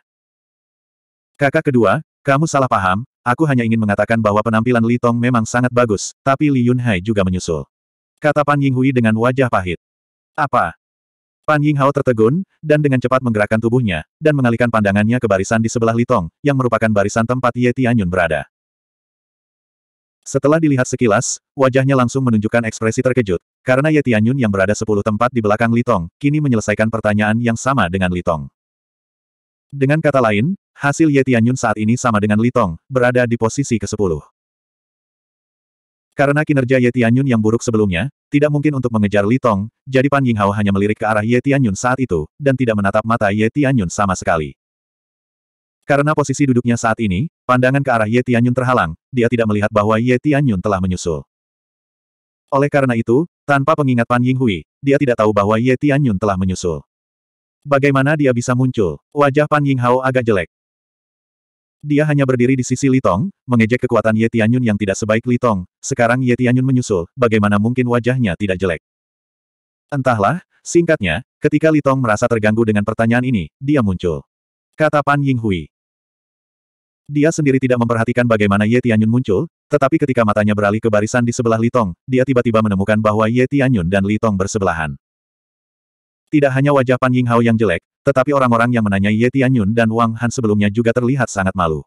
Kakak kedua, kamu salah paham, aku hanya ingin mengatakan bahwa penampilan Li Tong memang sangat bagus, tapi Li Yunhai juga menyusul. Kata Pan Yinghui dengan wajah pahit. Apa? Pan Ying tertegun, dan dengan cepat menggerakkan tubuhnya, dan mengalihkan pandangannya ke barisan di sebelah Litong, yang merupakan barisan tempat Ye Tianyun berada. Setelah dilihat sekilas, wajahnya langsung menunjukkan ekspresi terkejut, karena Ye Tianyun yang berada sepuluh tempat di belakang Litong, kini menyelesaikan pertanyaan yang sama dengan Litong. Dengan kata lain, hasil Ye Tianyun saat ini sama dengan Litong, berada di posisi ke-10. Karena kinerja Ye Tianyun yang buruk sebelumnya, tidak mungkin untuk mengejar Li Tong, jadi Pan Ying Hao hanya melirik ke arah Ye Tianyun saat itu, dan tidak menatap mata Ye Tianyun sama sekali. Karena posisi duduknya saat ini, pandangan ke arah Ye Tianyun terhalang, dia tidak melihat bahwa Ye Tianyun telah menyusul. Oleh karena itu, tanpa pengingat Pan Ying Hui, dia tidak tahu bahwa Ye Tianyun telah menyusul. Bagaimana dia bisa muncul? Wajah Pan Ying Hao agak jelek. Dia hanya berdiri di sisi Litong, mengejek kekuatan Ye Tianyun yang tidak sebaik Litong. Sekarang Ye Tianyun menyusul, bagaimana mungkin wajahnya tidak jelek. Entahlah, singkatnya, ketika Litong merasa terganggu dengan pertanyaan ini, dia muncul. Kata Pan Yinghui. Dia sendiri tidak memperhatikan bagaimana Ye Tianyun muncul, tetapi ketika matanya beralih ke barisan di sebelah Litong, dia tiba-tiba menemukan bahwa Ye Tianyun dan Litong bersebelahan. Tidak hanya wajah Pan Yinghao yang jelek, tetapi orang-orang yang menanyai Ye Tianyun dan Wang Han sebelumnya juga terlihat sangat malu.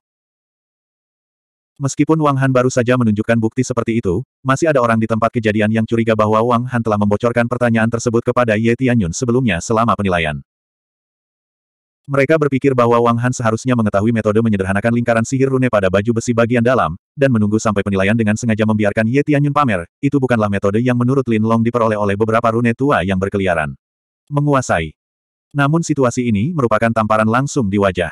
Meskipun Wang Han baru saja menunjukkan bukti seperti itu, masih ada orang di tempat kejadian yang curiga bahwa Wang Han telah membocorkan pertanyaan tersebut kepada Ye Tianyun sebelumnya selama penilaian. Mereka berpikir bahwa Wang Han seharusnya mengetahui metode menyederhanakan lingkaran sihir rune pada baju besi bagian dalam, dan menunggu sampai penilaian dengan sengaja membiarkan Ye Tianyun pamer, itu bukanlah metode yang menurut Lin Long diperoleh oleh beberapa rune tua yang berkeliaran. Menguasai namun situasi ini merupakan tamparan langsung di wajah.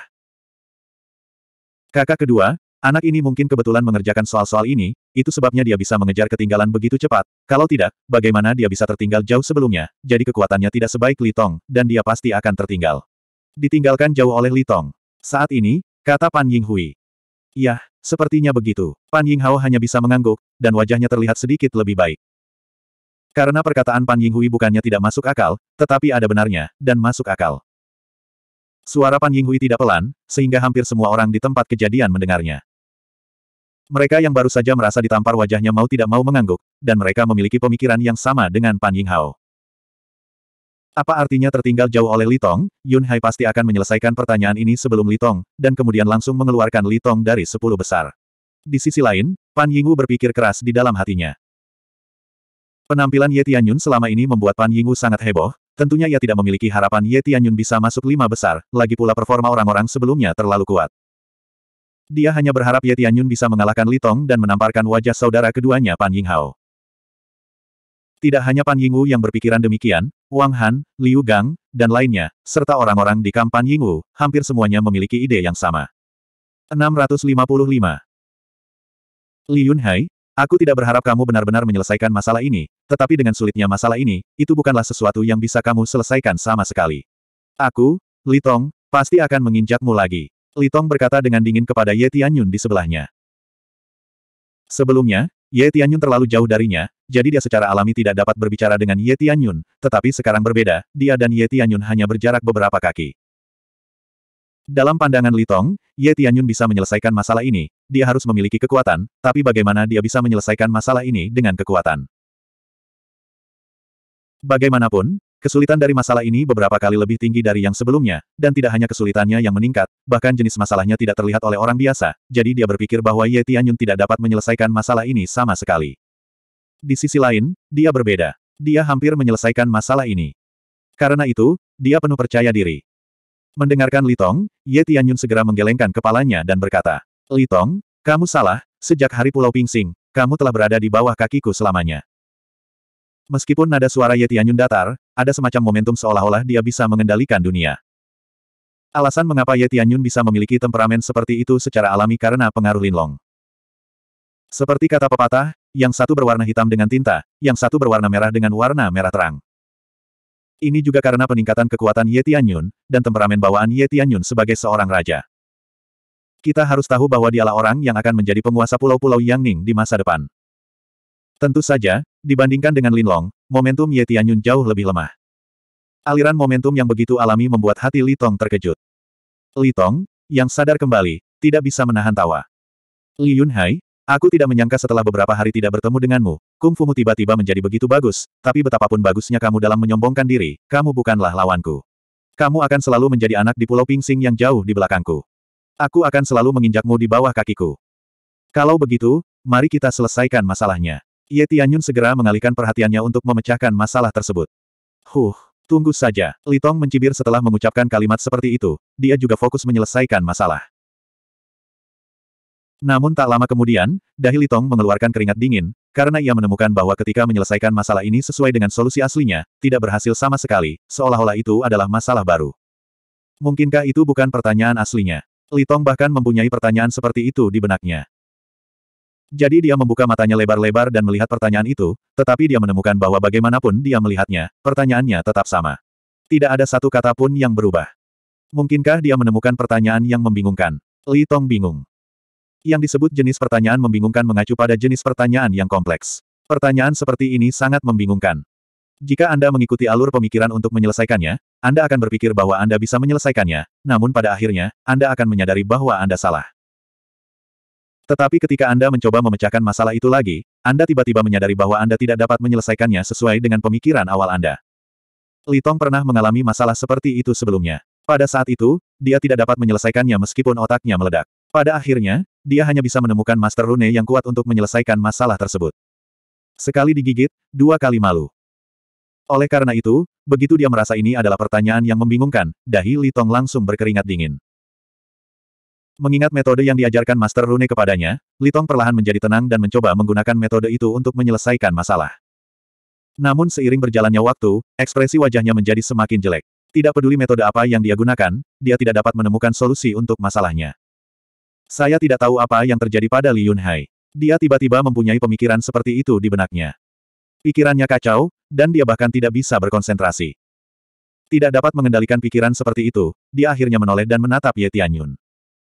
Kakak kedua, anak ini mungkin kebetulan mengerjakan soal-soal ini, itu sebabnya dia bisa mengejar ketinggalan begitu cepat, kalau tidak, bagaimana dia bisa tertinggal jauh sebelumnya, jadi kekuatannya tidak sebaik Litong, dan dia pasti akan tertinggal. Ditinggalkan jauh oleh Litong. Saat ini, kata Pan Yinghui. Yah, sepertinya begitu. Pan Ying Hao hanya bisa mengangguk, dan wajahnya terlihat sedikit lebih baik. Karena perkataan Pan Yinghui bukannya tidak masuk akal, tetapi ada benarnya, dan masuk akal. Suara Pan Yinghui tidak pelan, sehingga hampir semua orang di tempat kejadian mendengarnya. Mereka yang baru saja merasa ditampar wajahnya mau tidak mau mengangguk, dan mereka memiliki pemikiran yang sama dengan Pan Yinghao. Apa artinya tertinggal jauh oleh Litong, Yun Hai pasti akan menyelesaikan pertanyaan ini sebelum Litong, dan kemudian langsung mengeluarkan Litong dari sepuluh besar. Di sisi lain, Pan Yinghu berpikir keras di dalam hatinya. Penampilan Ye Tianyun selama ini membuat Pan Yingwu sangat heboh, tentunya ia tidak memiliki harapan Ye Tianyun bisa masuk lima besar, lagi pula performa orang-orang sebelumnya terlalu kuat. Dia hanya berharap Ye Tianyun bisa mengalahkan Litong dan menamparkan wajah saudara keduanya Pan Yinghao. Tidak hanya Pan Yingwu yang berpikiran demikian, Wang Han, Liu Gang, dan lainnya, serta orang-orang di kamp Pan Yingwu, hampir semuanya memiliki ide yang sama. 655 Li Yunhai, Aku tidak berharap kamu benar-benar menyelesaikan masalah ini, tetapi dengan sulitnya masalah ini, itu bukanlah sesuatu yang bisa kamu selesaikan sama sekali. Aku, Litong, pasti akan menginjakmu lagi. Litong berkata dengan dingin kepada Ye Tianyun di sebelahnya. Sebelumnya, Ye Tianyun terlalu jauh darinya, jadi dia secara alami tidak dapat berbicara dengan Ye Tianyun, tetapi sekarang berbeda, dia dan Ye Tianyun hanya berjarak beberapa kaki. Dalam pandangan Litong, Ye Tianyun bisa menyelesaikan masalah ini, dia harus memiliki kekuatan, tapi bagaimana dia bisa menyelesaikan masalah ini dengan kekuatan? Bagaimanapun, kesulitan dari masalah ini beberapa kali lebih tinggi dari yang sebelumnya, dan tidak hanya kesulitannya yang meningkat, bahkan jenis masalahnya tidak terlihat oleh orang biasa, jadi dia berpikir bahwa Ye Tianyun tidak dapat menyelesaikan masalah ini sama sekali. Di sisi lain, dia berbeda. Dia hampir menyelesaikan masalah ini. Karena itu, dia penuh percaya diri. Mendengarkan Litong, Ye Tianyun segera menggelengkan kepalanya dan berkata, Litong, kamu salah, sejak hari Pulau Pingsing, kamu telah berada di bawah kakiku selamanya. Meskipun nada suara Ye Tianyun datar, ada semacam momentum seolah-olah dia bisa mengendalikan dunia. Alasan mengapa Ye Tianyun bisa memiliki temperamen seperti itu secara alami karena pengaruh Linlong. Seperti kata pepatah, yang satu berwarna hitam dengan tinta, yang satu berwarna merah dengan warna merah terang. Ini juga karena peningkatan kekuatan Ye Tianyun, dan temperamen bawaan Ye Tianyun sebagai seorang raja. Kita harus tahu bahwa dialah orang yang akan menjadi penguasa pulau-pulau Yangning di masa depan. Tentu saja, dibandingkan dengan Linlong, momentum Ye Tianyun jauh lebih lemah. Aliran momentum yang begitu alami membuat hati Li Tong terkejut. Li Tong, yang sadar kembali, tidak bisa menahan tawa. Li Yunhai, aku tidak menyangka setelah beberapa hari tidak bertemu denganmu, Kung Fumu tiba-tiba menjadi begitu bagus, tapi betapapun bagusnya kamu dalam menyombongkan diri, kamu bukanlah lawanku. Kamu akan selalu menjadi anak di Pulau Pingsing yang jauh di belakangku. Aku akan selalu menginjakmu di bawah kakiku. Kalau begitu, mari kita selesaikan masalahnya. Ye Tianyun segera mengalihkan perhatiannya untuk memecahkan masalah tersebut. Huh, tunggu saja. Litong mencibir setelah mengucapkan kalimat seperti itu, dia juga fokus menyelesaikan masalah. Namun tak lama kemudian, Dahi Litong mengeluarkan keringat dingin, karena ia menemukan bahwa ketika menyelesaikan masalah ini sesuai dengan solusi aslinya, tidak berhasil sama sekali, seolah-olah itu adalah masalah baru. Mungkinkah itu bukan pertanyaan aslinya? Litong bahkan mempunyai pertanyaan seperti itu di benaknya. Jadi dia membuka matanya lebar-lebar dan melihat pertanyaan itu, tetapi dia menemukan bahwa bagaimanapun dia melihatnya, pertanyaannya tetap sama. Tidak ada satu kata pun yang berubah. Mungkinkah dia menemukan pertanyaan yang membingungkan? Li Tong bingung. Yang disebut jenis pertanyaan membingungkan mengacu pada jenis pertanyaan yang kompleks. Pertanyaan seperti ini sangat membingungkan. Jika Anda mengikuti alur pemikiran untuk menyelesaikannya, Anda akan berpikir bahwa Anda bisa menyelesaikannya, namun pada akhirnya, Anda akan menyadari bahwa Anda salah. Tetapi ketika Anda mencoba memecahkan masalah itu lagi, Anda tiba-tiba menyadari bahwa Anda tidak dapat menyelesaikannya sesuai dengan pemikiran awal Anda. Litong pernah mengalami masalah seperti itu sebelumnya. Pada saat itu, dia tidak dapat menyelesaikannya meskipun otaknya meledak. Pada akhirnya, dia hanya bisa menemukan Master Rune yang kuat untuk menyelesaikan masalah tersebut. Sekali digigit, dua kali malu. Oleh karena itu, begitu dia merasa ini adalah pertanyaan yang membingungkan, dahi Litong langsung berkeringat dingin. Mengingat metode yang diajarkan Master Rune kepadanya, Litong perlahan menjadi tenang dan mencoba menggunakan metode itu untuk menyelesaikan masalah. Namun seiring berjalannya waktu, ekspresi wajahnya menjadi semakin jelek. Tidak peduli metode apa yang dia gunakan, dia tidak dapat menemukan solusi untuk masalahnya. Saya tidak tahu apa yang terjadi pada Li Yunhai. Dia tiba-tiba mempunyai pemikiran seperti itu di benaknya. Pikirannya kacau, dan dia bahkan tidak bisa berkonsentrasi. Tidak dapat mengendalikan pikiran seperti itu, dia akhirnya menoleh dan menatap Ye Tianyun.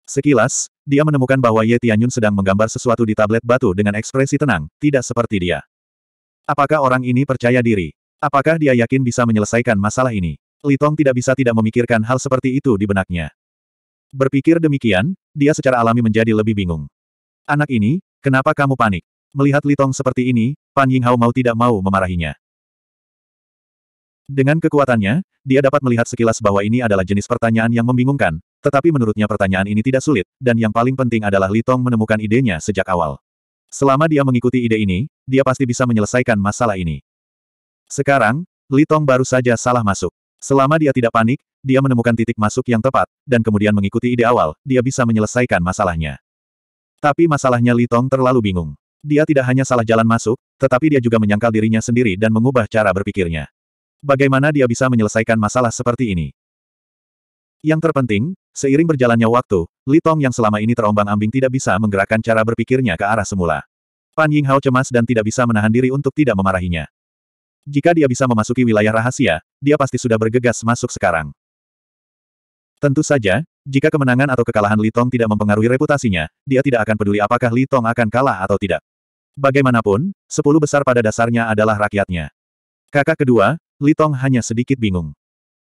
Sekilas, dia menemukan bahwa Ye Tianyun sedang menggambar sesuatu di tablet batu dengan ekspresi tenang, tidak seperti dia. Apakah orang ini percaya diri? Apakah dia yakin bisa menyelesaikan masalah ini? Litong tidak bisa tidak memikirkan hal seperti itu di benaknya. Berpikir demikian, dia secara alami menjadi lebih bingung. Anak ini, kenapa kamu panik? Melihat Litong seperti ini, Pan Yinghao mau tidak mau memarahinya. Dengan kekuatannya, dia dapat melihat sekilas bahwa ini adalah jenis pertanyaan yang membingungkan, tetapi menurutnya pertanyaan ini tidak sulit, dan yang paling penting adalah Litong menemukan idenya sejak awal. Selama dia mengikuti ide ini, dia pasti bisa menyelesaikan masalah ini. Sekarang, Litong baru saja salah masuk. Selama dia tidak panik, dia menemukan titik masuk yang tepat, dan kemudian mengikuti ide awal, dia bisa menyelesaikan masalahnya. Tapi masalahnya Li Tong terlalu bingung. Dia tidak hanya salah jalan masuk, tetapi dia juga menyangkal dirinya sendiri dan mengubah cara berpikirnya. Bagaimana dia bisa menyelesaikan masalah seperti ini? Yang terpenting, seiring berjalannya waktu, Li Tong yang selama ini terombang-ambing tidak bisa menggerakkan cara berpikirnya ke arah semula. Pan Ying Hao cemas dan tidak bisa menahan diri untuk tidak memarahinya. Jika dia bisa memasuki wilayah rahasia, dia pasti sudah bergegas masuk sekarang. Tentu saja, jika kemenangan atau kekalahan Litong tidak mempengaruhi reputasinya, dia tidak akan peduli apakah Litong akan kalah atau tidak. Bagaimanapun, sepuluh besar pada dasarnya adalah rakyatnya. Kakak kedua, Litong hanya sedikit bingung.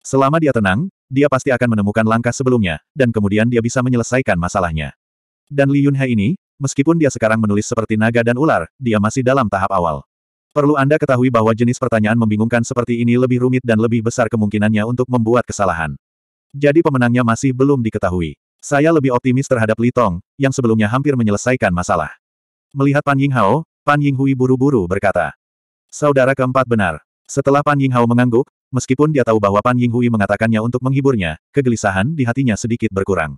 Selama dia tenang, dia pasti akan menemukan langkah sebelumnya, dan kemudian dia bisa menyelesaikan masalahnya. Dan Li Yunhe ini, meskipun dia sekarang menulis seperti naga dan ular, dia masih dalam tahap awal. Perlu Anda ketahui bahwa jenis pertanyaan membingungkan seperti ini lebih rumit dan lebih besar kemungkinannya untuk membuat kesalahan. Jadi pemenangnya masih belum diketahui. Saya lebih optimis terhadap Li Tong, yang sebelumnya hampir menyelesaikan masalah. Melihat Pan Yinghao, Pan Yinghui buru-buru berkata. Saudara keempat benar. Setelah Pan Yinghao mengangguk, meskipun dia tahu bahwa Pan Yinghui mengatakannya untuk menghiburnya, kegelisahan di hatinya sedikit berkurang.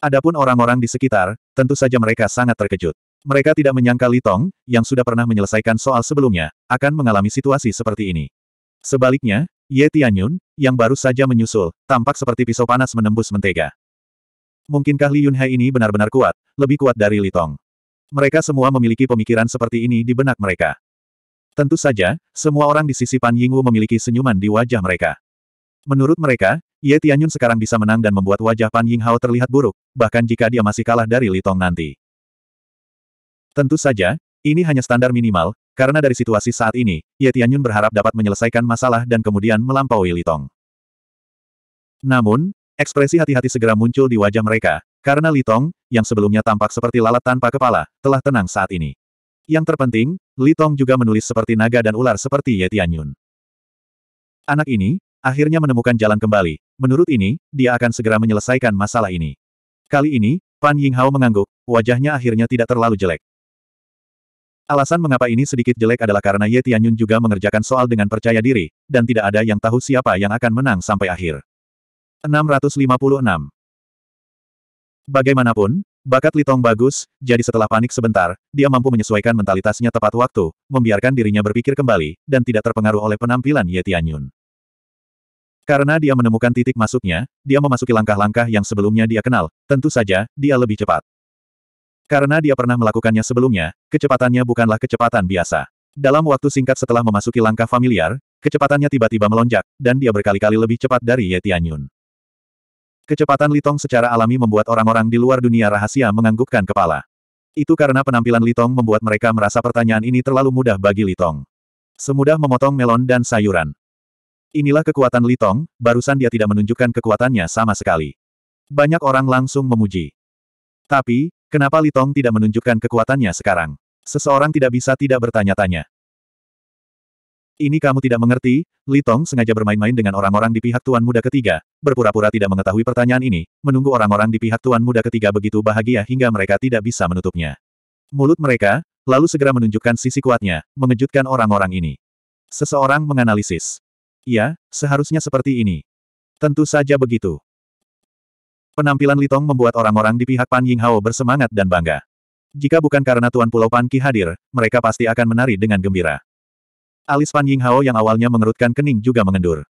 Adapun orang-orang di sekitar, tentu saja mereka sangat terkejut. Mereka tidak menyangka Litong, yang sudah pernah menyelesaikan soal sebelumnya, akan mengalami situasi seperti ini. Sebaliknya, Ye Tianyun, yang baru saja menyusul, tampak seperti pisau panas menembus mentega. Mungkinkah Li Yunhai ini benar-benar kuat, lebih kuat dari Litong? Mereka semua memiliki pemikiran seperti ini di benak mereka. Tentu saja, semua orang di sisi Pan Yingwu memiliki senyuman di wajah mereka. Menurut mereka, Ye Tianyun sekarang bisa menang dan membuat wajah Pan Yinghao terlihat buruk, bahkan jika dia masih kalah dari Litong nanti. Tentu saja, ini hanya standar minimal, karena dari situasi saat ini, Ye Tianyun berharap dapat menyelesaikan masalah dan kemudian melampaui Litong. Namun, ekspresi hati-hati segera muncul di wajah mereka, karena Litong, yang sebelumnya tampak seperti lalat tanpa kepala, telah tenang saat ini. Yang terpenting, Litong juga menulis seperti naga dan ular seperti Ye Tianyun. Anak ini, akhirnya menemukan jalan kembali. Menurut ini, dia akan segera menyelesaikan masalah ini. Kali ini, Pan Ying Hao mengangguk, wajahnya akhirnya tidak terlalu jelek. Alasan mengapa ini sedikit jelek adalah karena Ye Tianyun juga mengerjakan soal dengan percaya diri, dan tidak ada yang tahu siapa yang akan menang sampai akhir. 656. Bagaimanapun, bakat Litong bagus, jadi setelah panik sebentar, dia mampu menyesuaikan mentalitasnya tepat waktu, membiarkan dirinya berpikir kembali, dan tidak terpengaruh oleh penampilan Ye Tianyun. Karena dia menemukan titik masuknya, dia memasuki langkah-langkah yang sebelumnya dia kenal, tentu saja, dia lebih cepat. Karena dia pernah melakukannya sebelumnya, kecepatannya bukanlah kecepatan biasa. Dalam waktu singkat setelah memasuki langkah familiar, kecepatannya tiba-tiba melonjak, dan dia berkali-kali lebih cepat dari Ye Tianyun. Kecepatan Litong secara alami membuat orang-orang di luar dunia rahasia menganggukkan kepala. Itu karena penampilan Litong membuat mereka merasa pertanyaan ini terlalu mudah bagi Litong. Semudah memotong melon dan sayuran. Inilah kekuatan Litong, barusan dia tidak menunjukkan kekuatannya sama sekali. Banyak orang langsung memuji. Tapi, Kenapa Litong tidak menunjukkan kekuatannya sekarang? Seseorang tidak bisa tidak bertanya-tanya. Ini kamu tidak mengerti, Litong sengaja bermain-main dengan orang-orang di pihak Tuan Muda ketiga, berpura-pura tidak mengetahui pertanyaan ini, menunggu orang-orang di pihak Tuan Muda ketiga begitu bahagia hingga mereka tidak bisa menutupnya. Mulut mereka, lalu segera menunjukkan sisi kuatnya, mengejutkan orang-orang ini. Seseorang menganalisis. Ya, seharusnya seperti ini. Tentu saja begitu. Penampilan Litong membuat orang-orang di pihak Pan Yinghao bersemangat dan bangga. Jika bukan karena Tuan Pulau Pan Ki hadir, mereka pasti akan menari dengan gembira. Alis Pan Yinghao yang awalnya mengerutkan kening juga mengendur.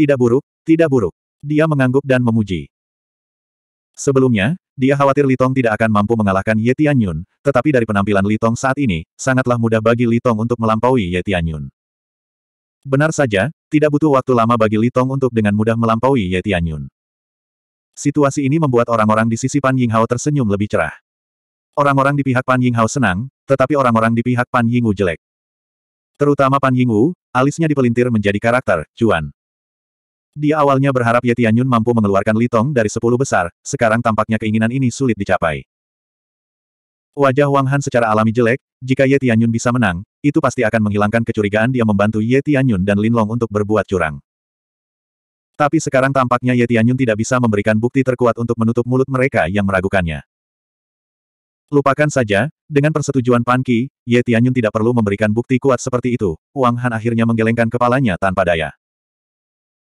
Tidak buruk, tidak buruk. Dia mengangguk dan memuji. Sebelumnya, dia khawatir Litong tidak akan mampu mengalahkan Ye Tianyun, tetapi dari penampilan Litong saat ini, sangatlah mudah bagi Litong untuk melampaui Ye Tianyun. Benar saja, tidak butuh waktu lama bagi Litong untuk dengan mudah melampaui Ye Tianyun. Situasi ini membuat orang-orang di sisi Pan Ying Hao tersenyum lebih cerah. Orang-orang di pihak Pan Ying Hao senang, tetapi orang-orang di pihak Pan Ying Wu jelek. Terutama Pan Ying Wu, alisnya dipelintir menjadi karakter, cuan. Dia awalnya berharap Ye Tianyun mampu mengeluarkan Litong dari sepuluh besar, sekarang tampaknya keinginan ini sulit dicapai. Wajah Wang Han secara alami jelek, jika Ye Tianyun bisa menang, itu pasti akan menghilangkan kecurigaan dia membantu Ye Tianyun dan Lin Long untuk berbuat curang. Tapi sekarang tampaknya Ye Tianyun tidak bisa memberikan bukti terkuat untuk menutup mulut mereka yang meragukannya. Lupakan saja, dengan persetujuan Pan Qi, Ye Tianyun tidak perlu memberikan bukti kuat seperti itu. Wang Han akhirnya menggelengkan kepalanya tanpa daya.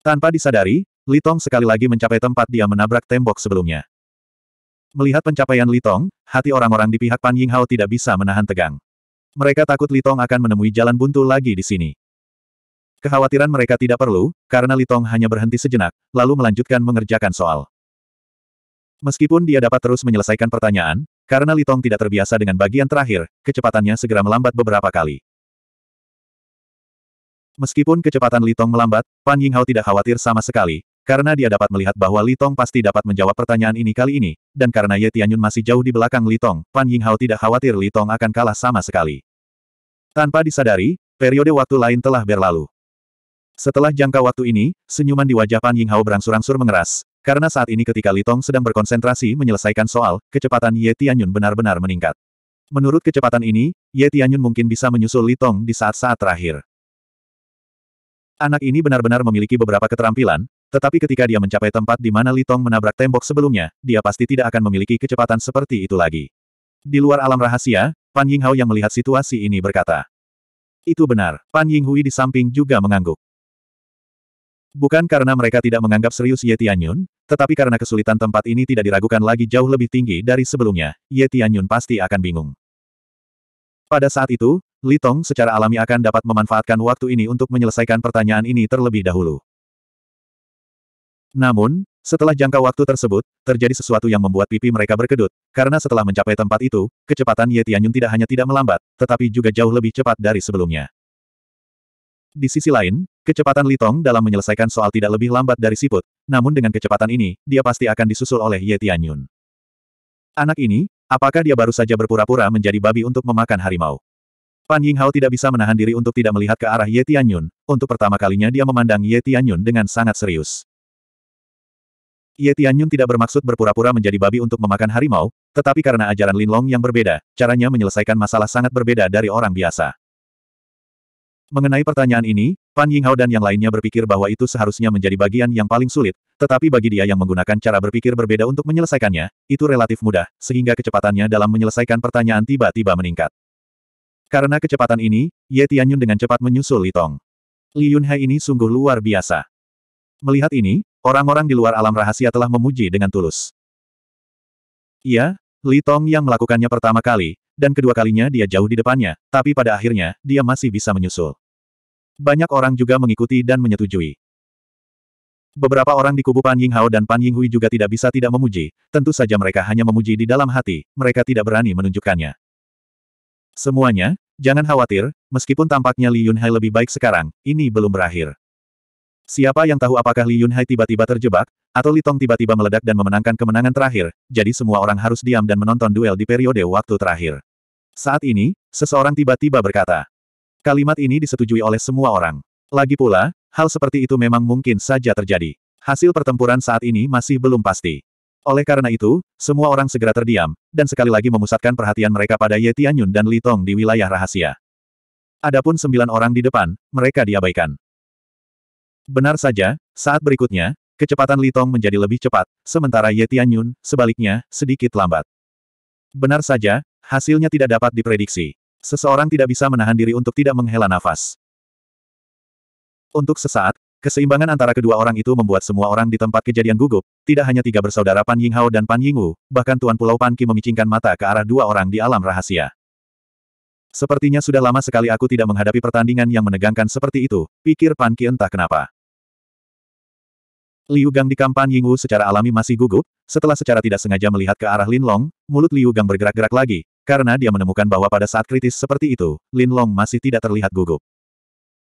Tanpa disadari, Li Tong sekali lagi mencapai tempat dia menabrak tembok sebelumnya. Melihat pencapaian Li Tong, hati orang-orang di pihak Pan Ying Hao tidak bisa menahan tegang. Mereka takut Li Tong akan menemui jalan buntu lagi di sini. Kekhawatiran mereka tidak perlu, karena Litong hanya berhenti sejenak, lalu melanjutkan mengerjakan soal. Meskipun dia dapat terus menyelesaikan pertanyaan, karena Litong tidak terbiasa dengan bagian terakhir, kecepatannya segera melambat beberapa kali. Meskipun kecepatan Litong melambat, Pan Yinghao tidak khawatir sama sekali, karena dia dapat melihat bahwa Litong pasti dapat menjawab pertanyaan ini kali ini, dan karena Ye Tianyun masih jauh di belakang Litong, Pan Yinghao tidak khawatir Litong akan kalah sama sekali. Tanpa disadari, periode waktu lain telah berlalu. Setelah jangka waktu ini, senyuman di wajah Pan Yinghao berangsur-angsur mengeras, karena saat ini ketika Litong sedang berkonsentrasi menyelesaikan soal, kecepatan Ye Tianyun benar-benar meningkat. Menurut kecepatan ini, Ye Tianyun mungkin bisa menyusul Litong di saat-saat terakhir. Anak ini benar-benar memiliki beberapa keterampilan, tetapi ketika dia mencapai tempat di mana Litong menabrak tembok sebelumnya, dia pasti tidak akan memiliki kecepatan seperti itu lagi. Di luar alam rahasia, Pan Yinghao yang melihat situasi ini berkata. Itu benar, Pan Yinghui di samping juga mengangguk. Bukan karena mereka tidak menganggap serius Ye Tianyun, tetapi karena kesulitan tempat ini tidak diragukan lagi jauh lebih tinggi dari sebelumnya, Ye Tianyun pasti akan bingung. Pada saat itu, Li Tong secara alami akan dapat memanfaatkan waktu ini untuk menyelesaikan pertanyaan ini terlebih dahulu. Namun, setelah jangka waktu tersebut, terjadi sesuatu yang membuat pipi mereka berkedut, karena setelah mencapai tempat itu, kecepatan Ye Tianyun tidak hanya tidak melambat, tetapi juga jauh lebih cepat dari sebelumnya. Di sisi lain, Kecepatan Litong dalam menyelesaikan soal tidak lebih lambat dari Siput, namun dengan kecepatan ini, dia pasti akan disusul oleh Ye Tianyun. Anak ini, apakah dia baru saja berpura-pura menjadi babi untuk memakan harimau? Pan Yinghao tidak bisa menahan diri untuk tidak melihat ke arah Ye Tianyun, untuk pertama kalinya dia memandang Ye Tianyun dengan sangat serius. Ye Tianyun tidak bermaksud berpura-pura menjadi babi untuk memakan harimau, tetapi karena ajaran Lin Long yang berbeda, caranya menyelesaikan masalah sangat berbeda dari orang biasa. Mengenai pertanyaan ini, Pan Yinghao dan yang lainnya berpikir bahwa itu seharusnya menjadi bagian yang paling sulit, tetapi bagi dia yang menggunakan cara berpikir berbeda untuk menyelesaikannya, itu relatif mudah, sehingga kecepatannya dalam menyelesaikan pertanyaan tiba-tiba meningkat. Karena kecepatan ini, Ye Tianyun dengan cepat menyusul Li Tong. Li Yunhai ini sungguh luar biasa. Melihat ini, orang-orang di luar alam rahasia telah memuji dengan tulus. Iya, Li Tong yang melakukannya pertama kali, dan kedua kalinya dia jauh di depannya, tapi pada akhirnya, dia masih bisa menyusul. Banyak orang juga mengikuti dan menyetujui. Beberapa orang di kubu Pan Ying Hao dan Pan Ying Hui juga tidak bisa tidak memuji, tentu saja mereka hanya memuji di dalam hati, mereka tidak berani menunjukkannya. Semuanya, jangan khawatir, meskipun tampaknya Li Yunhai lebih baik sekarang, ini belum berakhir. Siapa yang tahu apakah Li Yunhai tiba-tiba terjebak, atau Li Tong tiba-tiba meledak dan memenangkan kemenangan terakhir, jadi semua orang harus diam dan menonton duel di periode waktu terakhir. Saat ini, seseorang tiba-tiba berkata, Kalimat ini disetujui oleh semua orang. Lagi pula, hal seperti itu memang mungkin saja terjadi. Hasil pertempuran saat ini masih belum pasti. Oleh karena itu, semua orang segera terdiam, dan sekali lagi memusatkan perhatian mereka pada Ye Tianyun dan Li Tong di wilayah rahasia. Adapun sembilan orang di depan, mereka diabaikan. Benar saja, saat berikutnya, kecepatan Litong menjadi lebih cepat, sementara Ye Tianyun, sebaliknya, sedikit lambat. Benar saja, hasilnya tidak dapat diprediksi. Seseorang tidak bisa menahan diri untuk tidak menghela nafas. Untuk sesaat, keseimbangan antara kedua orang itu membuat semua orang di tempat kejadian gugup, tidak hanya tiga bersaudara Pan Ying Hao dan Pan Ying Wu, bahkan Tuan Pulau Pan Ki memicingkan mata ke arah dua orang di alam rahasia. Sepertinya sudah lama sekali aku tidak menghadapi pertandingan yang menegangkan seperti itu, pikir Pan Ki entah kenapa. Liu Gang di kampan Yingwu secara alami masih gugup, setelah secara tidak sengaja melihat ke arah Lin Long, mulut Liu Gang bergerak-gerak lagi, karena dia menemukan bahwa pada saat kritis seperti itu, Lin Long masih tidak terlihat gugup.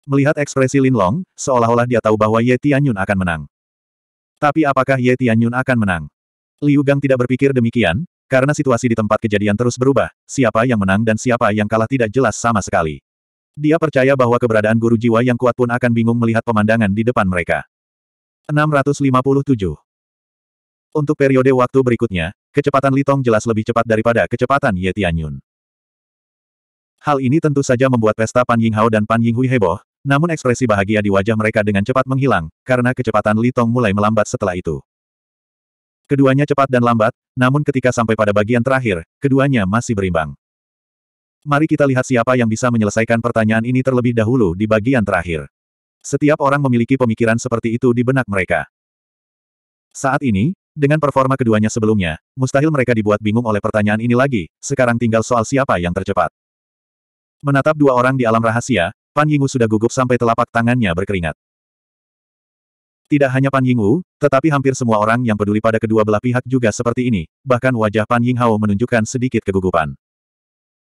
Melihat ekspresi Lin Long, seolah-olah dia tahu bahwa Ye Tianyun akan menang. Tapi apakah Ye Tianyun akan menang? Liu Gang tidak berpikir demikian, karena situasi di tempat kejadian terus berubah, siapa yang menang dan siapa yang kalah tidak jelas sama sekali. Dia percaya bahwa keberadaan guru jiwa yang kuat pun akan bingung melihat pemandangan di depan mereka. 657 untuk periode waktu berikutnya, kecepatan Litong jelas lebih cepat daripada kecepatan Ye Tianyun. Hal ini tentu saja membuat pesta Pan Yinghao dan Pan Yinghui heboh, namun ekspresi bahagia di wajah mereka dengan cepat menghilang, karena kecepatan Litong mulai melambat setelah itu. Keduanya cepat dan lambat, namun ketika sampai pada bagian terakhir, keduanya masih berimbang. Mari kita lihat siapa yang bisa menyelesaikan pertanyaan ini terlebih dahulu di bagian terakhir. Setiap orang memiliki pemikiran seperti itu di benak mereka. Saat ini, dengan performa keduanya sebelumnya, mustahil mereka dibuat bingung oleh pertanyaan ini lagi, sekarang tinggal soal siapa yang tercepat. Menatap dua orang di alam rahasia, Pan Yingwu sudah gugup sampai telapak tangannya berkeringat. Tidak hanya Pan Yingwu, tetapi hampir semua orang yang peduli pada kedua belah pihak juga seperti ini, bahkan wajah Pan Yinghao menunjukkan sedikit kegugupan.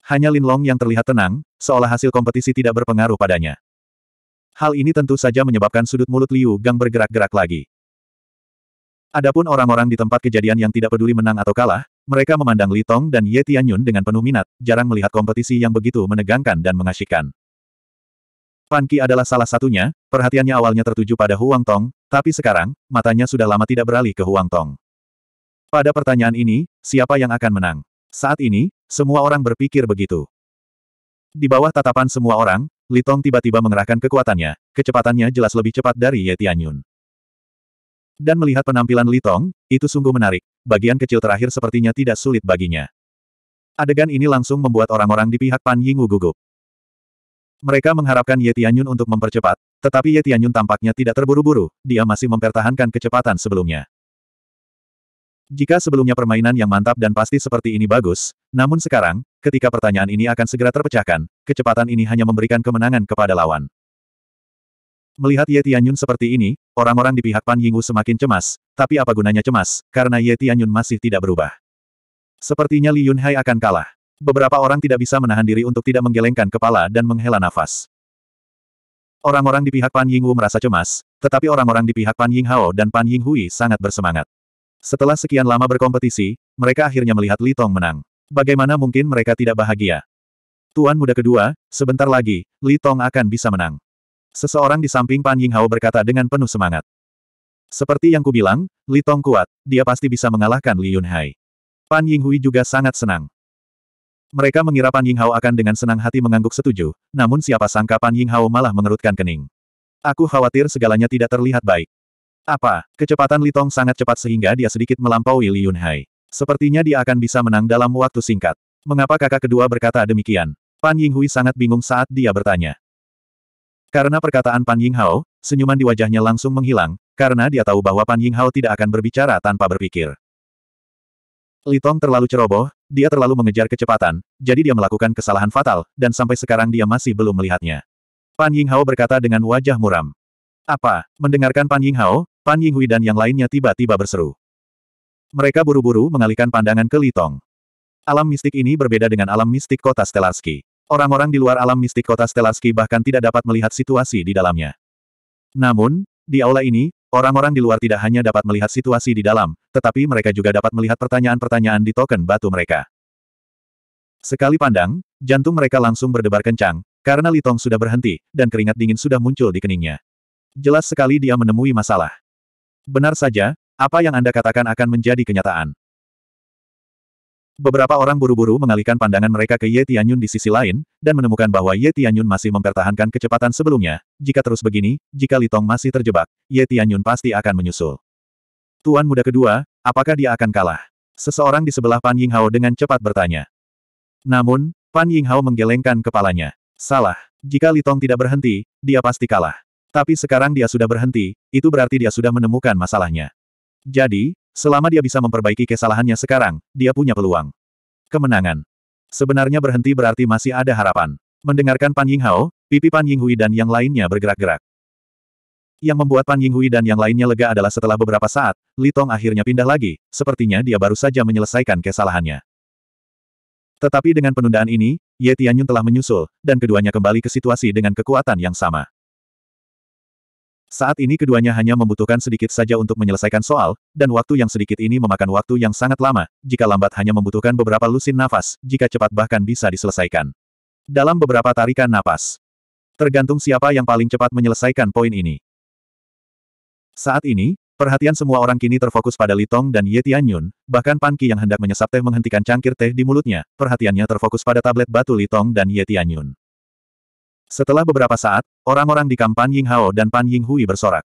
Hanya Lin Long yang terlihat tenang, seolah hasil kompetisi tidak berpengaruh padanya. Hal ini tentu saja menyebabkan sudut mulut Liu Gang bergerak-gerak lagi. Adapun orang-orang di tempat kejadian yang tidak peduli menang atau kalah, mereka memandang Li Tong dan Ye Tianyun dengan penuh minat, jarang melihat kompetisi yang begitu menegangkan dan mengasyikkan. Pan Qi adalah salah satunya, perhatiannya awalnya tertuju pada Huang Tong, tapi sekarang, matanya sudah lama tidak beralih ke Huang Tong. Pada pertanyaan ini, siapa yang akan menang? Saat ini, semua orang berpikir begitu. Di bawah tatapan semua orang, Li Tong tiba-tiba mengerahkan kekuatannya, kecepatannya jelas lebih cepat dari Ye Tianyun. Dan melihat penampilan Litong, itu sungguh menarik. Bagian kecil terakhir sepertinya tidak sulit baginya. Adegan ini langsung membuat orang-orang di pihak Pan Yingwu gugup. Mereka mengharapkan Ye Tianyun untuk mempercepat, tetapi Ye Tianyun tampaknya tidak terburu-buru, dia masih mempertahankan kecepatan sebelumnya. Jika sebelumnya permainan yang mantap dan pasti seperti ini bagus, namun sekarang, ketika pertanyaan ini akan segera terpecahkan, kecepatan ini hanya memberikan kemenangan kepada lawan. Melihat Ye Tianyun seperti ini, orang-orang di pihak Pan Yingwu semakin cemas, tapi apa gunanya cemas, karena Ye Tianyun masih tidak berubah. Sepertinya Li Yunhai akan kalah. Beberapa orang tidak bisa menahan diri untuk tidak menggelengkan kepala dan menghela nafas. Orang-orang di pihak Pan Yingwu merasa cemas, tetapi orang-orang di pihak Pan Yinghao dan Pan Yinghui sangat bersemangat. Setelah sekian lama berkompetisi, mereka akhirnya melihat Li Tong menang. Bagaimana mungkin mereka tidak bahagia? Tuan muda kedua, sebentar lagi, Li Tong akan bisa menang. Seseorang di samping Pan Yinghao berkata dengan penuh semangat. Seperti yang kubilang, Li Tong kuat, dia pasti bisa mengalahkan Li Yunhai. Pan Yinghui juga sangat senang. Mereka mengira Pan Yinghao akan dengan senang hati mengangguk setuju, namun siapa sangka Pan Yinghao malah mengerutkan kening. Aku khawatir segalanya tidak terlihat baik. Apa, kecepatan Li Tong sangat cepat sehingga dia sedikit melampaui Li Yunhai. Sepertinya dia akan bisa menang dalam waktu singkat. Mengapa kakak kedua berkata demikian? Pan Yinghui sangat bingung saat dia bertanya. Karena perkataan Pan Yinghao, senyuman di wajahnya langsung menghilang, karena dia tahu bahwa Pan Yinghao tidak akan berbicara tanpa berpikir. Litong terlalu ceroboh, dia terlalu mengejar kecepatan, jadi dia melakukan kesalahan fatal, dan sampai sekarang dia masih belum melihatnya. Pan Yinghao berkata dengan wajah muram. Apa? Mendengarkan Pan Yinghao, Pan Yinghui dan yang lainnya tiba-tiba berseru. Mereka buru-buru mengalihkan pandangan ke Litong. Alam mistik ini berbeda dengan alam mistik kota Stelarski. Orang-orang di luar alam mistik kota Stelaski bahkan tidak dapat melihat situasi di dalamnya. Namun, di aula ini, orang-orang di luar tidak hanya dapat melihat situasi di dalam, tetapi mereka juga dapat melihat pertanyaan-pertanyaan di token batu mereka. Sekali pandang, jantung mereka langsung berdebar kencang, karena Litong sudah berhenti, dan keringat dingin sudah muncul di keningnya. Jelas sekali dia menemui masalah. Benar saja, apa yang Anda katakan akan menjadi kenyataan. Beberapa orang buru-buru mengalihkan pandangan mereka ke Ye Tianyun di sisi lain, dan menemukan bahwa Ye Tianyun masih mempertahankan kecepatan sebelumnya. Jika terus begini, jika Litong masih terjebak, Ye Tianyun pasti akan menyusul. Tuan muda kedua, apakah dia akan kalah? Seseorang di sebelah Pan Yinghao dengan cepat bertanya. Namun, Pan Yinghao menggelengkan kepalanya. Salah. Jika Litong tidak berhenti, dia pasti kalah. Tapi sekarang dia sudah berhenti, itu berarti dia sudah menemukan masalahnya. Jadi, Selama dia bisa memperbaiki kesalahannya sekarang, dia punya peluang. Kemenangan. Sebenarnya berhenti berarti masih ada harapan. Mendengarkan Pan Ying Hao, pipi Pan Ying Hui dan yang lainnya bergerak-gerak. Yang membuat Pan Ying Hui dan yang lainnya lega adalah setelah beberapa saat, Li Tong akhirnya pindah lagi, sepertinya dia baru saja menyelesaikan kesalahannya. Tetapi dengan penundaan ini, Ye Tianyun telah menyusul, dan keduanya kembali ke situasi dengan kekuatan yang sama. Saat ini keduanya hanya membutuhkan sedikit saja untuk menyelesaikan soal, dan waktu yang sedikit ini memakan waktu yang sangat lama, jika lambat hanya membutuhkan beberapa lusin nafas, jika cepat bahkan bisa diselesaikan. Dalam beberapa tarikan nafas Tergantung siapa yang paling cepat menyelesaikan poin ini. Saat ini, perhatian semua orang kini terfokus pada Litong dan Ye Tianyun, bahkan Pan Qi yang hendak menyesap teh menghentikan cangkir teh di mulutnya, perhatiannya terfokus pada tablet batu Litong dan Ye Tianyun. Setelah beberapa saat, orang-orang di kamp Ying Hao dan Pan Ying Hui bersorak.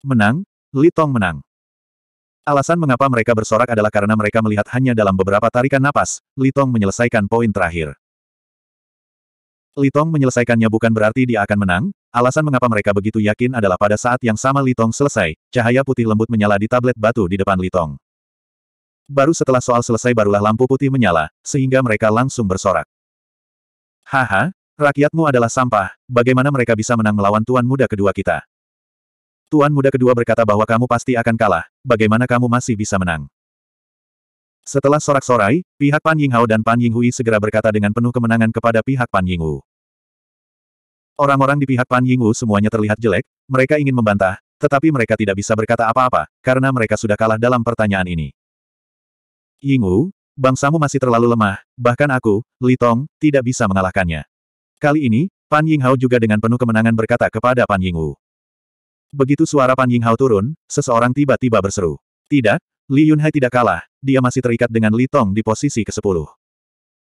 Menang, Li Tong menang. Alasan mengapa mereka bersorak adalah karena mereka melihat hanya dalam beberapa tarikan napas, Li Tong menyelesaikan poin terakhir. Li Tong menyelesaikannya bukan berarti dia akan menang, alasan mengapa mereka begitu yakin adalah pada saat yang sama Li Tong selesai, cahaya putih lembut menyala di tablet batu di depan Li Tong. Baru setelah soal selesai barulah lampu putih menyala, sehingga mereka langsung bersorak. Haha, Rakyatmu adalah sampah, bagaimana mereka bisa menang melawan tuan muda kedua kita? Tuan muda kedua berkata bahwa kamu pasti akan kalah, bagaimana kamu masih bisa menang? Setelah sorak-sorai, pihak Pan Ying Hao dan Pan Ying Hui segera berkata dengan penuh kemenangan kepada pihak Pan Yingwu. Orang-orang di pihak Pan Yingwu semuanya terlihat jelek, mereka ingin membantah, tetapi mereka tidak bisa berkata apa-apa, karena mereka sudah kalah dalam pertanyaan ini. Ying Wu, bangsamu masih terlalu lemah, bahkan aku, Li Tong, tidak bisa mengalahkannya. Kali ini, Pan Yinghao juga dengan penuh kemenangan berkata kepada Pan Yinghu. Begitu suara Pan Yinghao turun, seseorang tiba-tiba berseru. Tidak, Li Yunhai tidak kalah, dia masih terikat dengan Li Tong di posisi ke-10.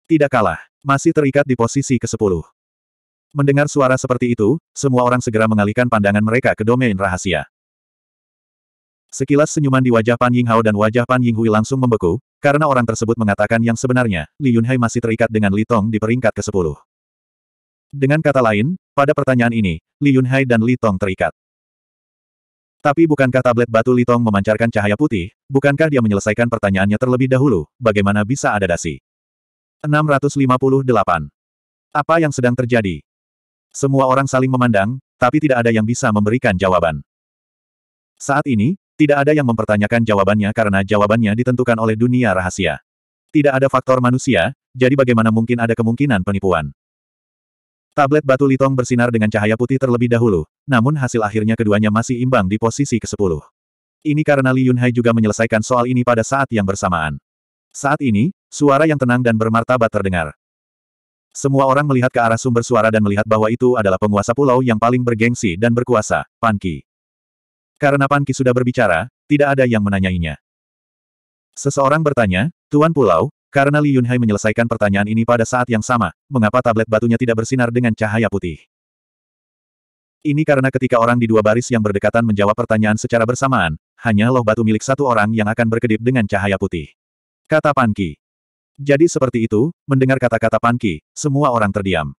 Tidak kalah, masih terikat di posisi ke-10. Mendengar suara seperti itu, semua orang segera mengalihkan pandangan mereka ke domain rahasia. Sekilas senyuman di wajah Pan Yinghao dan wajah Pan Yinghui langsung membeku, karena orang tersebut mengatakan yang sebenarnya, Li Yunhai masih terikat dengan Li Tong di peringkat ke-10. Dengan kata lain, pada pertanyaan ini, Li Yunhai dan Li Tong terikat. Tapi bukankah tablet batu Li Tong memancarkan cahaya putih, bukankah dia menyelesaikan pertanyaannya terlebih dahulu, bagaimana bisa ada dasi? 658. Apa yang sedang terjadi? Semua orang saling memandang, tapi tidak ada yang bisa memberikan jawaban. Saat ini, tidak ada yang mempertanyakan jawabannya karena jawabannya ditentukan oleh dunia rahasia. Tidak ada faktor manusia, jadi bagaimana mungkin ada kemungkinan penipuan? Tablet batu litong bersinar dengan cahaya putih terlebih dahulu, namun hasil akhirnya keduanya masih imbang di posisi ke-10. Ini karena Li Yunhai juga menyelesaikan soal ini pada saat yang bersamaan. Saat ini, suara yang tenang dan bermartabat terdengar. Semua orang melihat ke arah sumber suara dan melihat bahwa itu adalah penguasa pulau yang paling bergengsi dan berkuasa, Panki. Karena Panki sudah berbicara, tidak ada yang menanyainya. Seseorang bertanya, Tuan Pulau, karena Li Yunhai menyelesaikan pertanyaan ini pada saat yang sama, mengapa tablet batunya tidak bersinar dengan cahaya putih? Ini karena ketika orang di dua baris yang berdekatan menjawab pertanyaan secara bersamaan, hanya loh batu milik satu orang yang akan berkedip dengan cahaya putih. Kata Panki. Jadi seperti itu, mendengar kata-kata Panki, semua orang terdiam.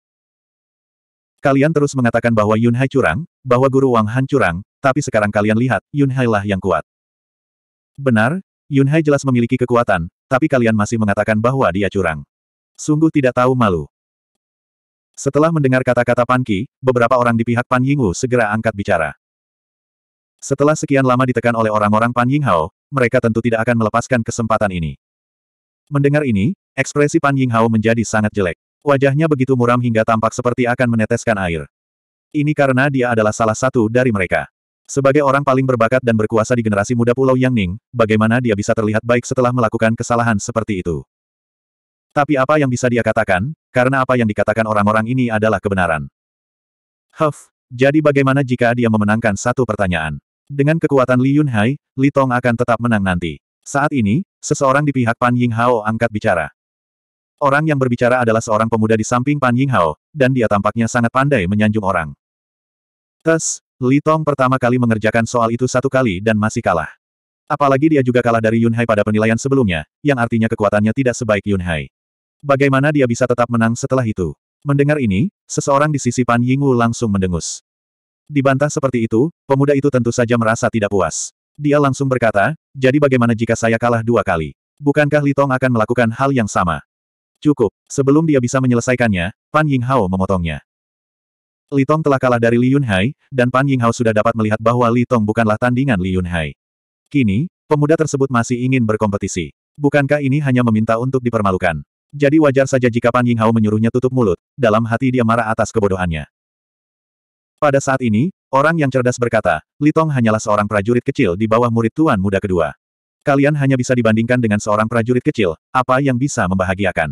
Kalian terus mengatakan bahwa Yun Hai curang, bahwa Guru Wang Han curang, tapi sekarang kalian lihat, Yun Hai lah yang kuat. Benar, Yun Hai jelas memiliki kekuatan, tapi kalian masih mengatakan bahwa dia curang. Sungguh tidak tahu malu. Setelah mendengar kata-kata Pan Ki, beberapa orang di pihak Pan Yingwu segera angkat bicara. Setelah sekian lama ditekan oleh orang-orang Pan Yinghao, mereka tentu tidak akan melepaskan kesempatan ini. Mendengar ini, ekspresi Pan Yinghao menjadi sangat jelek. Wajahnya begitu muram hingga tampak seperti akan meneteskan air. Ini karena dia adalah salah satu dari mereka. Sebagai orang paling berbakat dan berkuasa di generasi muda Pulau Yang Ning, bagaimana dia bisa terlihat baik setelah melakukan kesalahan seperti itu? Tapi apa yang bisa dia katakan, karena apa yang dikatakan orang-orang ini adalah kebenaran. Huff, jadi bagaimana jika dia memenangkan satu pertanyaan? Dengan kekuatan Li Yunhai, Li Tong akan tetap menang nanti. Saat ini, seseorang di pihak Pan Yinghao angkat bicara. Orang yang berbicara adalah seorang pemuda di samping Pan Yinghao, dan dia tampaknya sangat pandai menyanjung orang. Tes, Li Tong pertama kali mengerjakan soal itu satu kali dan masih kalah. Apalagi dia juga kalah dari Yun Hai pada penilaian sebelumnya, yang artinya kekuatannya tidak sebaik Yun Hai. Bagaimana dia bisa tetap menang setelah itu? Mendengar ini, seseorang di sisi Pan Yingwu langsung mendengus. Dibantah seperti itu, pemuda itu tentu saja merasa tidak puas. Dia langsung berkata, jadi bagaimana jika saya kalah dua kali? Bukankah Li Tong akan melakukan hal yang sama? Cukup, sebelum dia bisa menyelesaikannya, Pan Ying Hao memotongnya. Li Tong telah kalah dari Li Yunhai, dan Pan Yinghao sudah dapat melihat bahwa Li Tong bukanlah tandingan Li Yunhai. Kini, pemuda tersebut masih ingin berkompetisi. Bukankah ini hanya meminta untuk dipermalukan? Jadi wajar saja jika Pan Yinghao menyuruhnya tutup mulut, dalam hati dia marah atas kebodohannya. Pada saat ini, orang yang cerdas berkata, Li Tong hanyalah seorang prajurit kecil di bawah murid tuan muda kedua. Kalian hanya bisa dibandingkan dengan seorang prajurit kecil, apa yang bisa membahagiakan?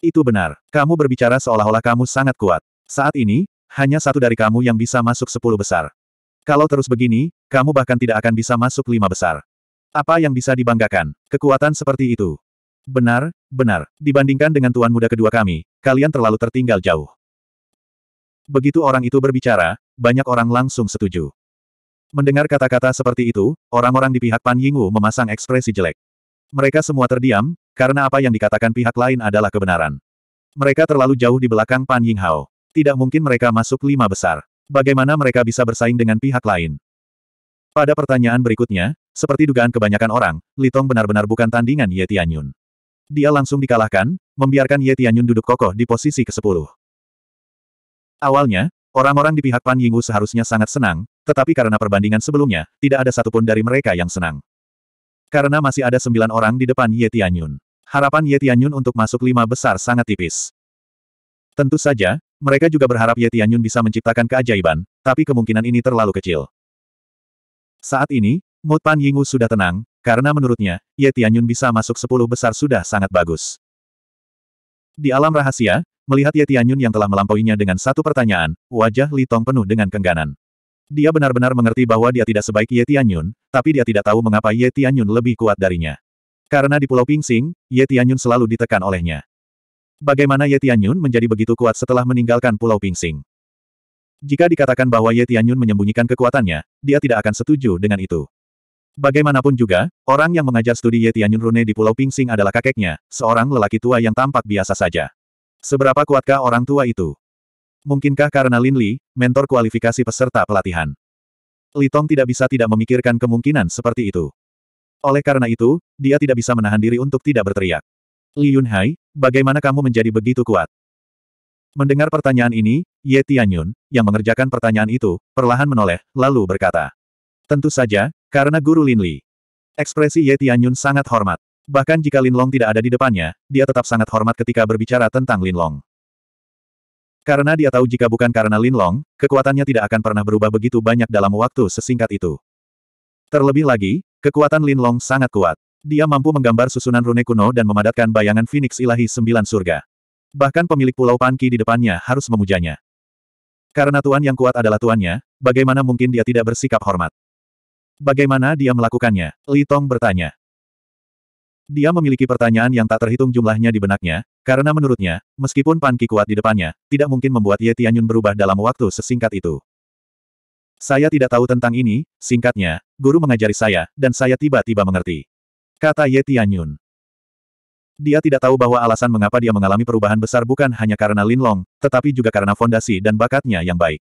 Itu benar, kamu berbicara seolah-olah kamu sangat kuat. Saat ini, hanya satu dari kamu yang bisa masuk sepuluh besar. Kalau terus begini, kamu bahkan tidak akan bisa masuk lima besar. Apa yang bisa dibanggakan? Kekuatan seperti itu. Benar, benar. Dibandingkan dengan tuan muda kedua kami, kalian terlalu tertinggal jauh. Begitu orang itu berbicara, banyak orang langsung setuju. Mendengar kata-kata seperti itu, orang-orang di pihak Pan Yingwu memasang ekspresi jelek. Mereka semua terdiam, karena apa yang dikatakan pihak lain adalah kebenaran. Mereka terlalu jauh di belakang Pan Yinghao tidak mungkin mereka masuk lima besar. Bagaimana mereka bisa bersaing dengan pihak lain? Pada pertanyaan berikutnya, seperti dugaan kebanyakan orang, Litong benar-benar bukan tandingan Ye Tianyun. Dia langsung dikalahkan, membiarkan Ye Tianyun duduk kokoh di posisi ke-10. Awalnya, orang-orang di pihak Pan Yingwu seharusnya sangat senang, tetapi karena perbandingan sebelumnya, tidak ada satupun dari mereka yang senang. Karena masih ada sembilan orang di depan Ye Tianyun. Harapan Ye Tianyun untuk masuk lima besar sangat tipis. Tentu saja, mereka juga berharap Ye Tianyun bisa menciptakan keajaiban, tapi kemungkinan ini terlalu kecil. Saat ini, mood Pan Yingu sudah tenang, karena menurutnya, Ye Tianyun bisa masuk sepuluh besar sudah sangat bagus. Di alam rahasia, melihat Ye Tianyun yang telah melampauinya dengan satu pertanyaan, wajah Li Tong penuh dengan kengganan. Dia benar-benar mengerti bahwa dia tidak sebaik Ye Tianyun, tapi dia tidak tahu mengapa Ye Tianyun lebih kuat darinya. Karena di Pulau Pingsing, Ye Tianyun selalu ditekan olehnya. Bagaimana Ye Tianyun menjadi begitu kuat setelah meninggalkan Pulau Pingsing? Jika dikatakan bahwa Ye Tianyun menyembunyikan kekuatannya, dia tidak akan setuju dengan itu. Bagaimanapun juga, orang yang mengajar studi Ye Tianyun Rune di Pulau Pingsing adalah kakeknya, seorang lelaki tua yang tampak biasa saja. Seberapa kuatkah orang tua itu? Mungkinkah karena Lin Li, mentor kualifikasi peserta pelatihan? Li Tong tidak bisa tidak memikirkan kemungkinan seperti itu. Oleh karena itu, dia tidak bisa menahan diri untuk tidak berteriak. Li Yunhai, bagaimana kamu menjadi begitu kuat? Mendengar pertanyaan ini, Ye Tianyun, yang mengerjakan pertanyaan itu, perlahan menoleh, lalu berkata. Tentu saja, karena guru Lin Li. Ekspresi Ye Tianyun sangat hormat. Bahkan jika Lin Long tidak ada di depannya, dia tetap sangat hormat ketika berbicara tentang Lin Long. Karena dia tahu jika bukan karena Lin Long, kekuatannya tidak akan pernah berubah begitu banyak dalam waktu sesingkat itu. Terlebih lagi, kekuatan Lin Long sangat kuat. Dia mampu menggambar susunan rune kuno dan memadatkan bayangan Phoenix ilahi sembilan surga. Bahkan pemilik pulau Panki di depannya harus memujanya. Karena tuan yang kuat adalah tuannya, bagaimana mungkin dia tidak bersikap hormat? Bagaimana dia melakukannya? Li Tong bertanya. Dia memiliki pertanyaan yang tak terhitung jumlahnya di benaknya, karena menurutnya, meskipun Panki kuat di depannya, tidak mungkin membuat Ye Tianyun berubah dalam waktu sesingkat itu. Saya tidak tahu tentang ini, singkatnya, guru mengajari saya, dan saya tiba-tiba mengerti. Kata Ye Tianyun. Dia tidak tahu bahwa alasan mengapa dia mengalami perubahan besar bukan hanya karena Lin Long, tetapi juga karena fondasi dan bakatnya yang baik.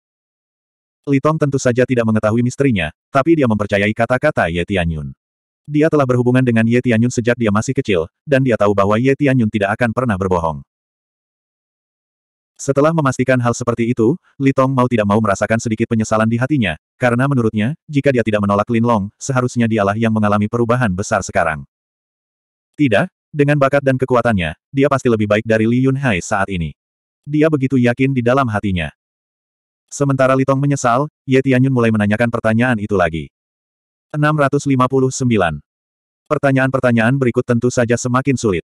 Litong tentu saja tidak mengetahui misterinya, tapi dia mempercayai kata-kata Ye Tianyun. Dia telah berhubungan dengan Ye Tianyun sejak dia masih kecil, dan dia tahu bahwa Ye Tianyun tidak akan pernah berbohong. Setelah memastikan hal seperti itu, Litong mau tidak mau merasakan sedikit penyesalan di hatinya, karena menurutnya, jika dia tidak menolak Lin Long, seharusnya dialah yang mengalami perubahan besar sekarang. Tidak, dengan bakat dan kekuatannya, dia pasti lebih baik dari Li Yunhai saat ini. Dia begitu yakin di dalam hatinya. Sementara Litong menyesal, Ye Tianyun mulai menanyakan pertanyaan itu lagi. 659. Pertanyaan-pertanyaan berikut tentu saja semakin sulit.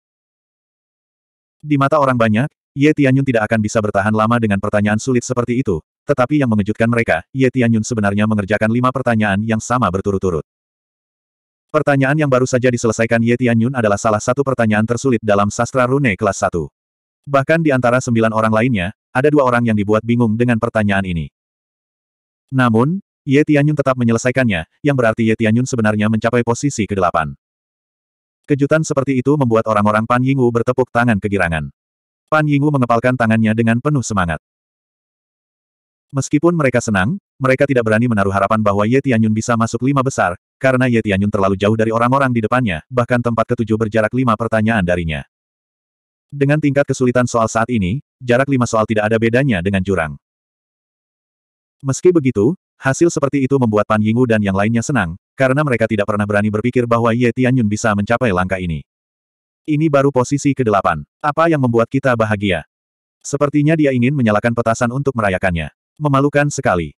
Di mata orang banyak, Ye Tianyun tidak akan bisa bertahan lama dengan pertanyaan sulit seperti itu, tetapi yang mengejutkan mereka, Ye Tianyun sebenarnya mengerjakan lima pertanyaan yang sama berturut-turut. Pertanyaan yang baru saja diselesaikan Ye Tianyun adalah salah satu pertanyaan tersulit dalam sastra rune kelas 1. Bahkan di antara sembilan orang lainnya, ada dua orang yang dibuat bingung dengan pertanyaan ini. Namun, Ye Tianyun tetap menyelesaikannya, yang berarti Ye Tianyun sebenarnya mencapai posisi ke-8. Kejutan seperti itu membuat orang-orang Pan Yingwu bertepuk tangan kegirangan. Fan Yingwu mengepalkan tangannya dengan penuh semangat. Meskipun mereka senang, mereka tidak berani menaruh harapan bahwa Ye Tianyun bisa masuk lima besar, karena Ye Tianyun terlalu jauh dari orang-orang di depannya, bahkan tempat ketujuh berjarak lima pertanyaan darinya. Dengan tingkat kesulitan soal saat ini, jarak lima soal tidak ada bedanya dengan jurang. Meski begitu, hasil seperti itu membuat Pan Yingwu dan yang lainnya senang, karena mereka tidak pernah berani berpikir bahwa Ye Tianyun bisa mencapai langkah ini. Ini baru posisi ke-8. Apa yang membuat kita bahagia? Sepertinya dia ingin menyalakan petasan untuk merayakannya. Memalukan sekali.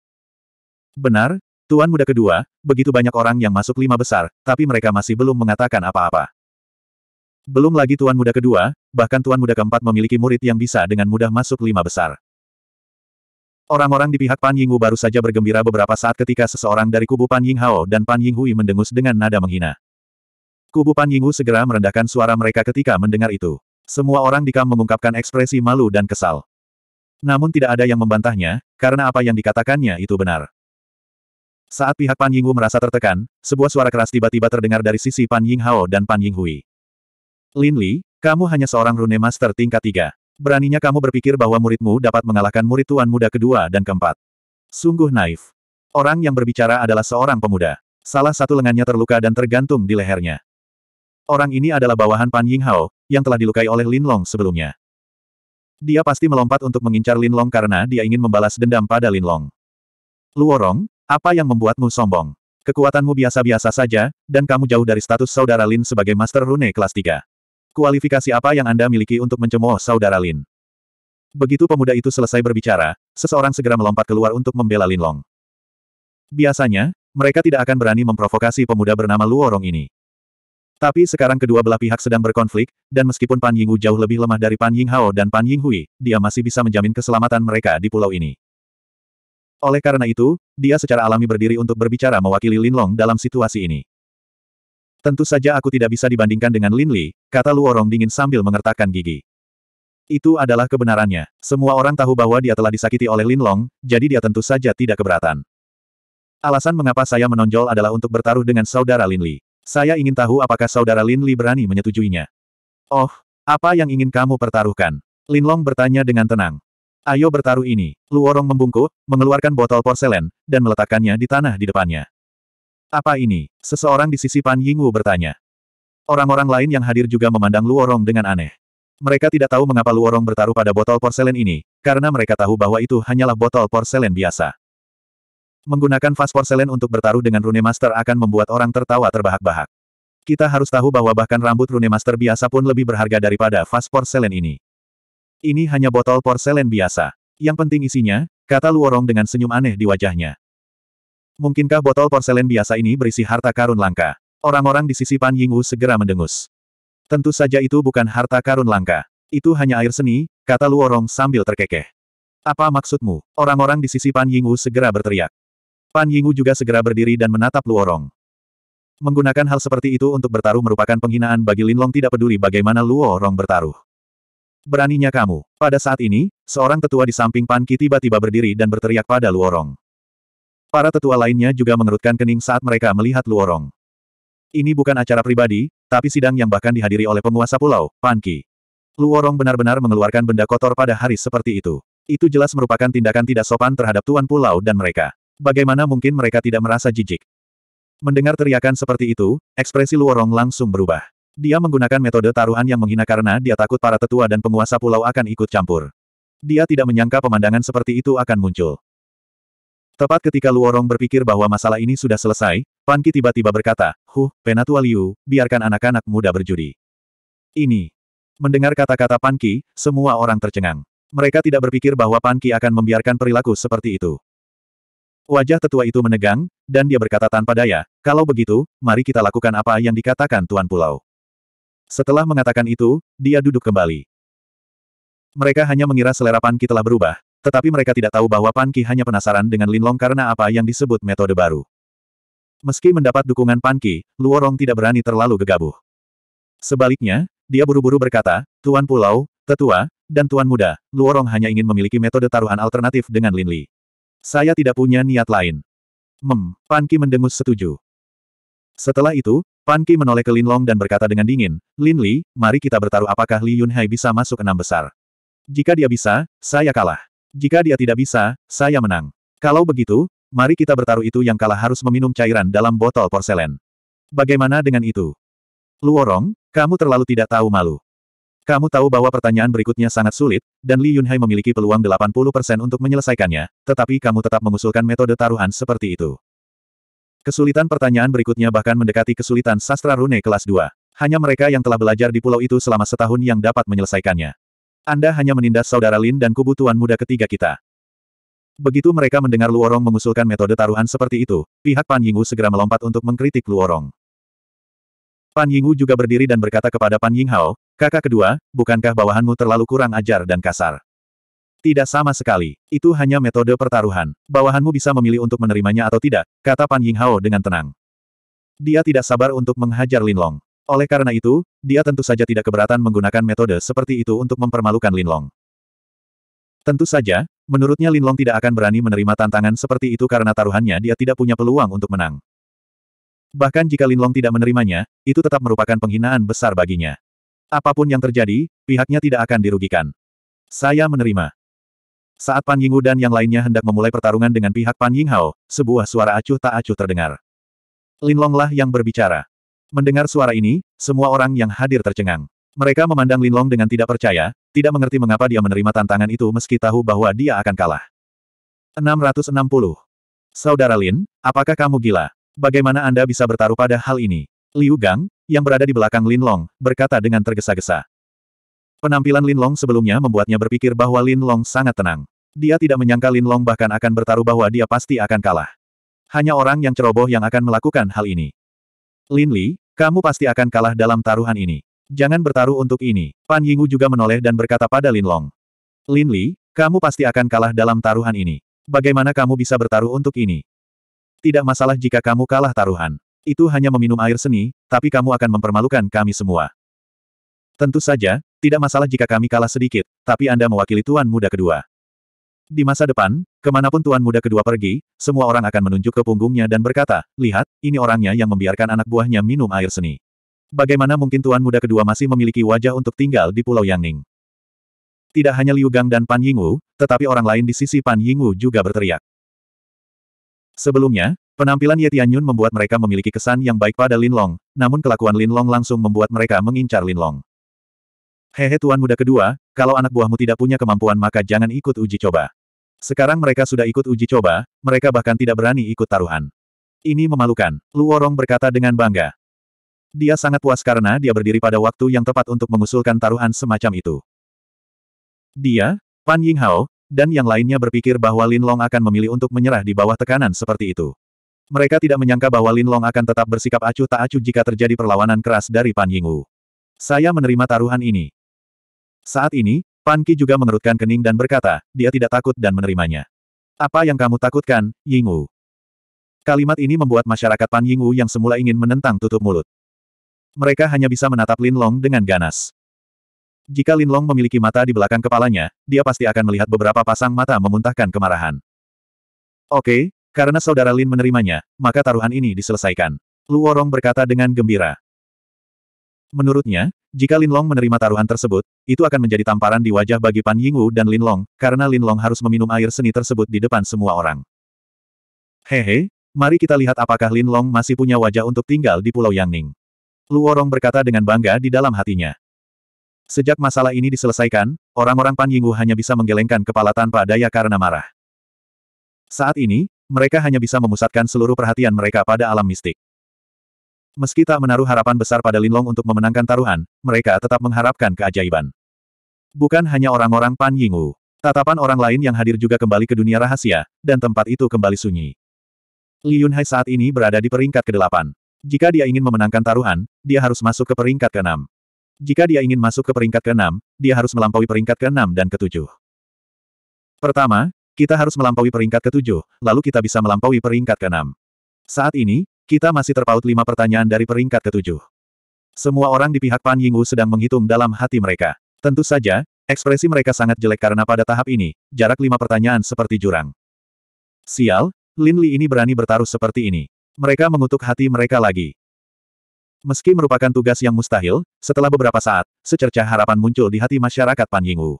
Benar, Tuan Muda kedua, begitu banyak orang yang masuk lima besar, tapi mereka masih belum mengatakan apa-apa. Belum lagi Tuan Muda kedua, bahkan Tuan Muda keempat memiliki murid yang bisa dengan mudah masuk lima besar. Orang-orang di pihak Pan Wu baru saja bergembira beberapa saat ketika seseorang dari kubu Pan Ying Hao dan Pan Ying Hui mendengus dengan nada menghina. Kubu Pan Yingu segera merendahkan suara mereka ketika mendengar itu. Semua orang di kam mengungkapkan ekspresi malu dan kesal. Namun tidak ada yang membantahnya, karena apa yang dikatakannya itu benar. Saat pihak Pan Yingwu merasa tertekan, sebuah suara keras tiba-tiba terdengar dari sisi Pan Ying Hao dan Pan Ying Hui. Lin Li, kamu hanya seorang rune master tingkat tiga. Beraninya kamu berpikir bahwa muridmu dapat mengalahkan murid tuan muda kedua dan keempat. Sungguh naif. Orang yang berbicara adalah seorang pemuda. Salah satu lengannya terluka dan tergantung di lehernya. Orang ini adalah bawahan Pan Yinghao, yang telah dilukai oleh Lin Long sebelumnya. Dia pasti melompat untuk mengincar Lin Long karena dia ingin membalas dendam pada Lin Long. Luorong, apa yang membuatmu sombong? Kekuatanmu biasa-biasa saja, dan kamu jauh dari status saudara Lin sebagai Master Rune kelas 3. Kualifikasi apa yang Anda miliki untuk mencemooh saudara Lin? Begitu pemuda itu selesai berbicara, seseorang segera melompat keluar untuk membela Lin Long. Biasanya, mereka tidak akan berani memprovokasi pemuda bernama Luorong ini. Tapi sekarang kedua belah pihak sedang berkonflik, dan meskipun Pan Yingwu jauh lebih lemah dari Pan Yinghao dan Pan Yinghui, dia masih bisa menjamin keselamatan mereka di pulau ini. Oleh karena itu, dia secara alami berdiri untuk berbicara mewakili Lin Long dalam situasi ini. Tentu saja aku tidak bisa dibandingkan dengan Lin Li, kata Luorong dingin sambil mengertakkan gigi. Itu adalah kebenarannya. Semua orang tahu bahwa dia telah disakiti oleh Lin Long, jadi dia tentu saja tidak keberatan. Alasan mengapa saya menonjol adalah untuk bertaruh dengan saudara Lin Li. Saya ingin tahu apakah saudara Lin Li berani menyetujuinya. Oh, apa yang ingin kamu pertaruhkan? Lin Long bertanya dengan tenang. Ayo bertaruh ini. Luorong membungkuk, mengeluarkan botol porselen, dan meletakkannya di tanah di depannya. Apa ini? Seseorang di sisi Pan Yingwu bertanya. Orang-orang lain yang hadir juga memandang Luorong dengan aneh. Mereka tidak tahu mengapa Luorong bertaruh pada botol porselen ini, karena mereka tahu bahwa itu hanyalah botol porselen biasa. Menggunakan vas porselen untuk bertaruh dengan Rune Master akan membuat orang tertawa terbahak-bahak. Kita harus tahu bahwa bahkan rambut Rune Master biasa pun lebih berharga daripada vas porselen ini. Ini hanya botol porselen biasa. Yang penting isinya, kata Luorong dengan senyum aneh di wajahnya. Mungkinkah botol porselen biasa ini berisi harta karun langka? Orang-orang di sisi Pan Yingwu segera mendengus. Tentu saja itu bukan harta karun langka. Itu hanya air seni, kata Luorong sambil terkekeh. Apa maksudmu? Orang-orang di sisi Pan Yingwu segera berteriak. Pan Yingu juga segera berdiri dan menatap Luorong. Menggunakan hal seperti itu untuk bertaruh merupakan penghinaan bagi Linlong tidak peduli bagaimana Luorong bertaruh. Beraninya kamu. Pada saat ini, seorang tetua di samping Pan Ki tiba-tiba berdiri dan berteriak pada Luorong. Para tetua lainnya juga mengerutkan kening saat mereka melihat Luorong. Ini bukan acara pribadi, tapi sidang yang bahkan dihadiri oleh penguasa pulau, Pan Ki. Luorong benar-benar mengeluarkan benda kotor pada hari seperti itu. Itu jelas merupakan tindakan tidak sopan terhadap tuan pulau dan mereka. Bagaimana mungkin mereka tidak merasa jijik? Mendengar teriakan seperti itu, ekspresi Luorong langsung berubah. Dia menggunakan metode taruhan yang menghina karena dia takut para tetua dan penguasa pulau akan ikut campur. Dia tidak menyangka pemandangan seperti itu akan muncul. Tepat ketika Luorong berpikir bahwa masalah ini sudah selesai, Panki tiba-tiba berkata, Huh, Penatua Liu, biarkan anak-anak muda berjudi. Ini. Mendengar kata-kata Panki, semua orang tercengang. Mereka tidak berpikir bahwa Panki akan membiarkan perilaku seperti itu. Wajah tetua itu menegang, dan dia berkata tanpa daya, kalau begitu, mari kita lakukan apa yang dikatakan Tuan Pulau. Setelah mengatakan itu, dia duduk kembali. Mereka hanya mengira selera Panki telah berubah, tetapi mereka tidak tahu bahwa Panki hanya penasaran dengan Linlong karena apa yang disebut metode baru. Meski mendapat dukungan Panki, Luorong tidak berani terlalu gegabah. Sebaliknya, dia buru-buru berkata, Tuan Pulau, Tetua, dan Tuan Muda, Luorong hanya ingin memiliki metode taruhan alternatif dengan Linli. Saya tidak punya niat lain. Mem, Panki mendengus setuju. Setelah itu, Panki menoleh ke Lin Long dan berkata dengan dingin, Lin Li, mari kita bertaruh apakah Li Yunhai bisa masuk enam besar. Jika dia bisa, saya kalah. Jika dia tidak bisa, saya menang. Kalau begitu, mari kita bertaruh itu yang kalah harus meminum cairan dalam botol porselen. Bagaimana dengan itu? Luorong, kamu terlalu tidak tahu malu. Kamu tahu bahwa pertanyaan berikutnya sangat sulit, dan Li Yunhai memiliki peluang 80% untuk menyelesaikannya, tetapi kamu tetap mengusulkan metode taruhan seperti itu. Kesulitan pertanyaan berikutnya bahkan mendekati kesulitan sastra rune kelas 2. Hanya mereka yang telah belajar di pulau itu selama setahun yang dapat menyelesaikannya. Anda hanya menindas saudara Lin dan kubu tuan muda ketiga kita. Begitu mereka mendengar Luorong mengusulkan metode taruhan seperti itu, pihak Pan Yingwu segera melompat untuk mengkritik Luorong. Pan Yingwu juga berdiri dan berkata kepada Pan Yinghao, Kakak kedua, bukankah bawahanmu terlalu kurang ajar dan kasar? Tidak sama sekali. Itu hanya metode pertaruhan. Bawahanmu bisa memilih untuk menerimanya atau tidak, kata Pan Ying Hao dengan tenang. Dia tidak sabar untuk menghajar Lin Long. Oleh karena itu, dia tentu saja tidak keberatan menggunakan metode seperti itu untuk mempermalukan Lin Long. Tentu saja, menurutnya Lin Long tidak akan berani menerima tantangan seperti itu karena taruhannya dia tidak punya peluang untuk menang. Bahkan jika Lin Long tidak menerimanya, itu tetap merupakan penghinaan besar baginya. Apapun yang terjadi, pihaknya tidak akan dirugikan. Saya menerima. Saat Pan Yingwu dan yang lainnya hendak memulai pertarungan dengan pihak Pan Yinghao, sebuah suara acuh tak acuh terdengar. Lin Longlah yang berbicara. Mendengar suara ini, semua orang yang hadir tercengang. Mereka memandang Lin Long dengan tidak percaya, tidak mengerti mengapa dia menerima tantangan itu meski tahu bahwa dia akan kalah. 660. Saudara Lin, apakah kamu gila? Bagaimana Anda bisa bertaruh pada hal ini? Liu Gang, yang berada di belakang Lin Long berkata dengan tergesa-gesa. Penampilan Lin Long sebelumnya membuatnya berpikir bahwa Lin Long sangat tenang. Dia tidak menyangka Lin Long bahkan akan bertaruh bahwa dia pasti akan kalah. Hanya orang yang ceroboh yang akan melakukan hal ini. Lin Li, kamu pasti akan kalah dalam taruhan ini. Jangan bertaruh untuk ini. Pan Yingu juga menoleh dan berkata pada Lin Long. Lin Li, kamu pasti akan kalah dalam taruhan ini. Bagaimana kamu bisa bertaruh untuk ini? Tidak masalah jika kamu kalah taruhan. Itu hanya meminum air seni, tapi kamu akan mempermalukan kami semua. Tentu saja, tidak masalah jika kami kalah sedikit, tapi Anda mewakili Tuan Muda kedua. Di masa depan, kemanapun Tuan Muda kedua pergi, semua orang akan menunjuk ke punggungnya dan berkata, lihat, ini orangnya yang membiarkan anak buahnya minum air seni. Bagaimana mungkin Tuan Muda kedua masih memiliki wajah untuk tinggal di Pulau Yangning? Tidak hanya Liu Gang dan Pan Yingwu, tetapi orang lain di sisi Pan Yingwu juga berteriak. Sebelumnya, Penampilan Ye Tianyun membuat mereka memiliki kesan yang baik pada Lin Long, namun kelakuan Lin Long langsung membuat mereka mengincar Lin Long. Hehe tuan muda kedua, kalau anak buahmu tidak punya kemampuan maka jangan ikut uji coba. Sekarang mereka sudah ikut uji coba, mereka bahkan tidak berani ikut taruhan. Ini memalukan, Luorong berkata dengan bangga. Dia sangat puas karena dia berdiri pada waktu yang tepat untuk mengusulkan taruhan semacam itu. Dia, Pan Ying Hao, dan yang lainnya berpikir bahwa Lin Long akan memilih untuk menyerah di bawah tekanan seperti itu. Mereka tidak menyangka bahwa Lin Long akan tetap bersikap acuh tak acuh jika terjadi perlawanan keras dari Pan Yingwu. Saya menerima taruhan ini. Saat ini, Pan Qi juga mengerutkan kening dan berkata, dia tidak takut dan menerimanya. Apa yang kamu takutkan, Yingwu? Kalimat ini membuat masyarakat Pan Yingwu yang semula ingin menentang tutup mulut. Mereka hanya bisa menatap Lin Long dengan ganas. Jika Lin Long memiliki mata di belakang kepalanya, dia pasti akan melihat beberapa pasang mata memuntahkan kemarahan. Oke, karena saudara Lin menerimanya, maka taruhan ini diselesaikan. Luorong berkata dengan gembira. Menurutnya, jika Lin Long menerima taruhan tersebut, itu akan menjadi tamparan di wajah bagi Pan Yingwu dan Lin Long, karena Lin Long harus meminum air seni tersebut di depan semua orang. Hehe, mari kita lihat apakah Lin Long masih punya wajah untuk tinggal di Pulau Yangning. Luorong berkata dengan bangga di dalam hatinya. Sejak masalah ini diselesaikan, orang-orang Pan Yingwu hanya bisa menggelengkan kepala tanpa daya karena marah. Saat ini, mereka hanya bisa memusatkan seluruh perhatian mereka pada alam mistik. Meski tak menaruh harapan besar pada Linlong untuk memenangkan taruhan, mereka tetap mengharapkan keajaiban. Bukan hanya orang-orang Pan Yingwu. Tatapan orang lain yang hadir juga kembali ke dunia rahasia, dan tempat itu kembali sunyi. Li Yunhai saat ini berada di peringkat ke-8. Jika dia ingin memenangkan taruhan, dia harus masuk ke peringkat ke-6. Jika dia ingin masuk ke peringkat ke-6, dia harus melampaui peringkat ke-6 dan ke-7. Pertama, kita harus melampaui peringkat ketujuh, lalu kita bisa melampaui peringkat ke-6. Saat ini, kita masih terpaut lima pertanyaan dari peringkat ketujuh. Semua orang di pihak Pan Yingwu sedang menghitung dalam hati mereka. Tentu saja, ekspresi mereka sangat jelek karena pada tahap ini, jarak lima pertanyaan seperti jurang. Sial, Lin Li ini berani bertaruh seperti ini. Mereka mengutuk hati mereka lagi. Meski merupakan tugas yang mustahil, setelah beberapa saat, secercah harapan muncul di hati masyarakat Pan Yingwu.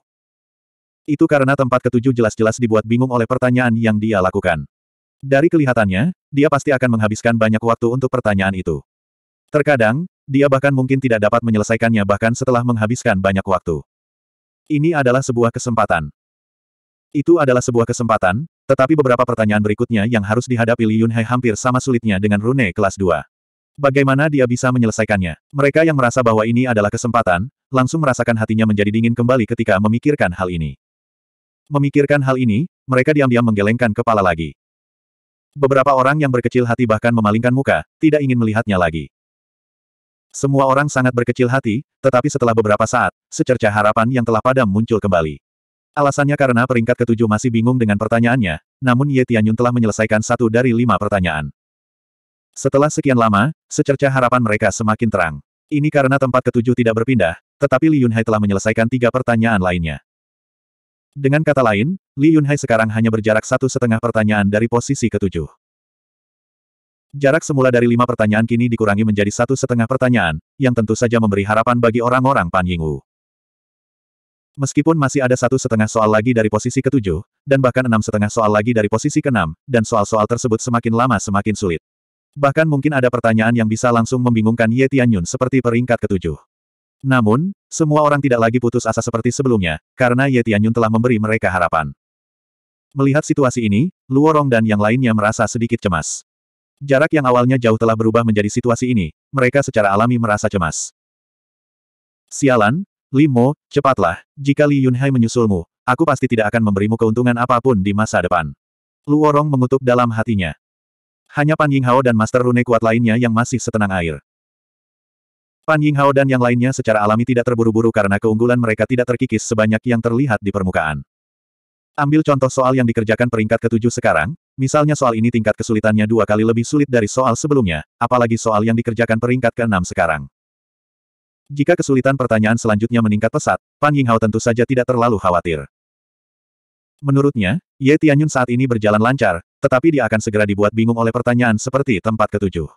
Itu karena tempat ketujuh jelas-jelas dibuat bingung oleh pertanyaan yang dia lakukan. Dari kelihatannya, dia pasti akan menghabiskan banyak waktu untuk pertanyaan itu. Terkadang, dia bahkan mungkin tidak dapat menyelesaikannya bahkan setelah menghabiskan banyak waktu. Ini adalah sebuah kesempatan. Itu adalah sebuah kesempatan, tetapi beberapa pertanyaan berikutnya yang harus dihadapi Li Yunhai hampir sama sulitnya dengan rune kelas 2. Bagaimana dia bisa menyelesaikannya? Mereka yang merasa bahwa ini adalah kesempatan, langsung merasakan hatinya menjadi dingin kembali ketika memikirkan hal ini. Memikirkan hal ini, mereka diam-diam menggelengkan kepala lagi. Beberapa orang yang berkecil hati bahkan memalingkan muka, tidak ingin melihatnya lagi. Semua orang sangat berkecil hati, tetapi setelah beberapa saat, secerca harapan yang telah padam muncul kembali. Alasannya karena peringkat ketujuh masih bingung dengan pertanyaannya, namun Ye Tianyun telah menyelesaikan satu dari lima pertanyaan. Setelah sekian lama, secerca harapan mereka semakin terang. Ini karena tempat ketujuh tidak berpindah, tetapi Li Yunhai telah menyelesaikan tiga pertanyaan lainnya. Dengan kata lain, Li Yunhai sekarang hanya berjarak satu setengah pertanyaan dari posisi ketujuh. Jarak semula dari lima pertanyaan kini dikurangi menjadi satu setengah pertanyaan, yang tentu saja memberi harapan bagi orang-orang Pan Yingwu. Meskipun masih ada satu setengah soal lagi dari posisi ketujuh, dan bahkan enam setengah soal lagi dari posisi keenam, dan soal-soal tersebut semakin lama semakin sulit. Bahkan mungkin ada pertanyaan yang bisa langsung membingungkan Ye Tianyun seperti peringkat ketujuh. Namun, semua orang tidak lagi putus asa seperti sebelumnya, karena Ye Tianyun telah memberi mereka harapan. Melihat situasi ini, Luorong dan yang lainnya merasa sedikit cemas. Jarak yang awalnya jauh telah berubah menjadi situasi ini, mereka secara alami merasa cemas. Sialan, Limo, cepatlah, jika Li Yunhai menyusulmu, aku pasti tidak akan memberimu keuntungan apapun di masa depan. Luorong mengutuk dalam hatinya. Hanya Pan Yinghao dan Master Rune kuat lainnya yang masih setenang air. Pan Yinghao dan yang lainnya secara alami tidak terburu-buru karena keunggulan mereka tidak terkikis sebanyak yang terlihat di permukaan. Ambil contoh soal yang dikerjakan peringkat ketujuh sekarang, misalnya soal ini tingkat kesulitannya dua kali lebih sulit dari soal sebelumnya, apalagi soal yang dikerjakan peringkat keenam sekarang. Jika kesulitan pertanyaan selanjutnya meningkat pesat, Pan Yinghao tentu saja tidak terlalu khawatir. Menurutnya, Ye Tianyun saat ini berjalan lancar, tetapi dia akan segera dibuat bingung oleh pertanyaan seperti tempat ketujuh.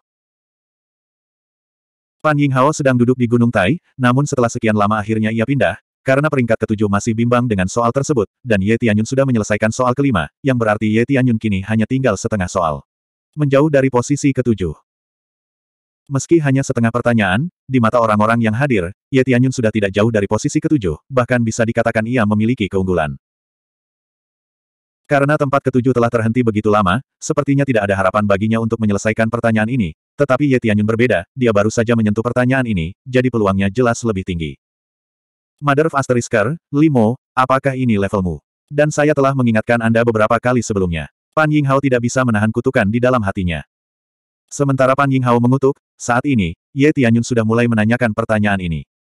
Fan Yinghao sedang duduk di Gunung Tai, namun setelah sekian lama akhirnya ia pindah, karena peringkat ketujuh masih bimbang dengan soal tersebut, dan Ye Tianyun sudah menyelesaikan soal kelima, yang berarti Ye Tianyun kini hanya tinggal setengah soal. Menjauh dari posisi ketujuh. Meski hanya setengah pertanyaan, di mata orang-orang yang hadir, Ye Tianyun sudah tidak jauh dari posisi ketujuh, bahkan bisa dikatakan ia memiliki keunggulan. Karena tempat ketujuh telah terhenti begitu lama, sepertinya tidak ada harapan baginya untuk menyelesaikan pertanyaan ini, tetapi Ye Tianyun berbeda, dia baru saja menyentuh pertanyaan ini, jadi peluangnya jelas lebih tinggi. Mother of Asterisker, Limo, apakah ini levelmu? Dan saya telah mengingatkan Anda beberapa kali sebelumnya. Pan Yinghao tidak bisa menahan kutukan di dalam hatinya. Sementara Pan Yinghao mengutuk, saat ini, Ye Tianyun sudah mulai menanyakan pertanyaan ini.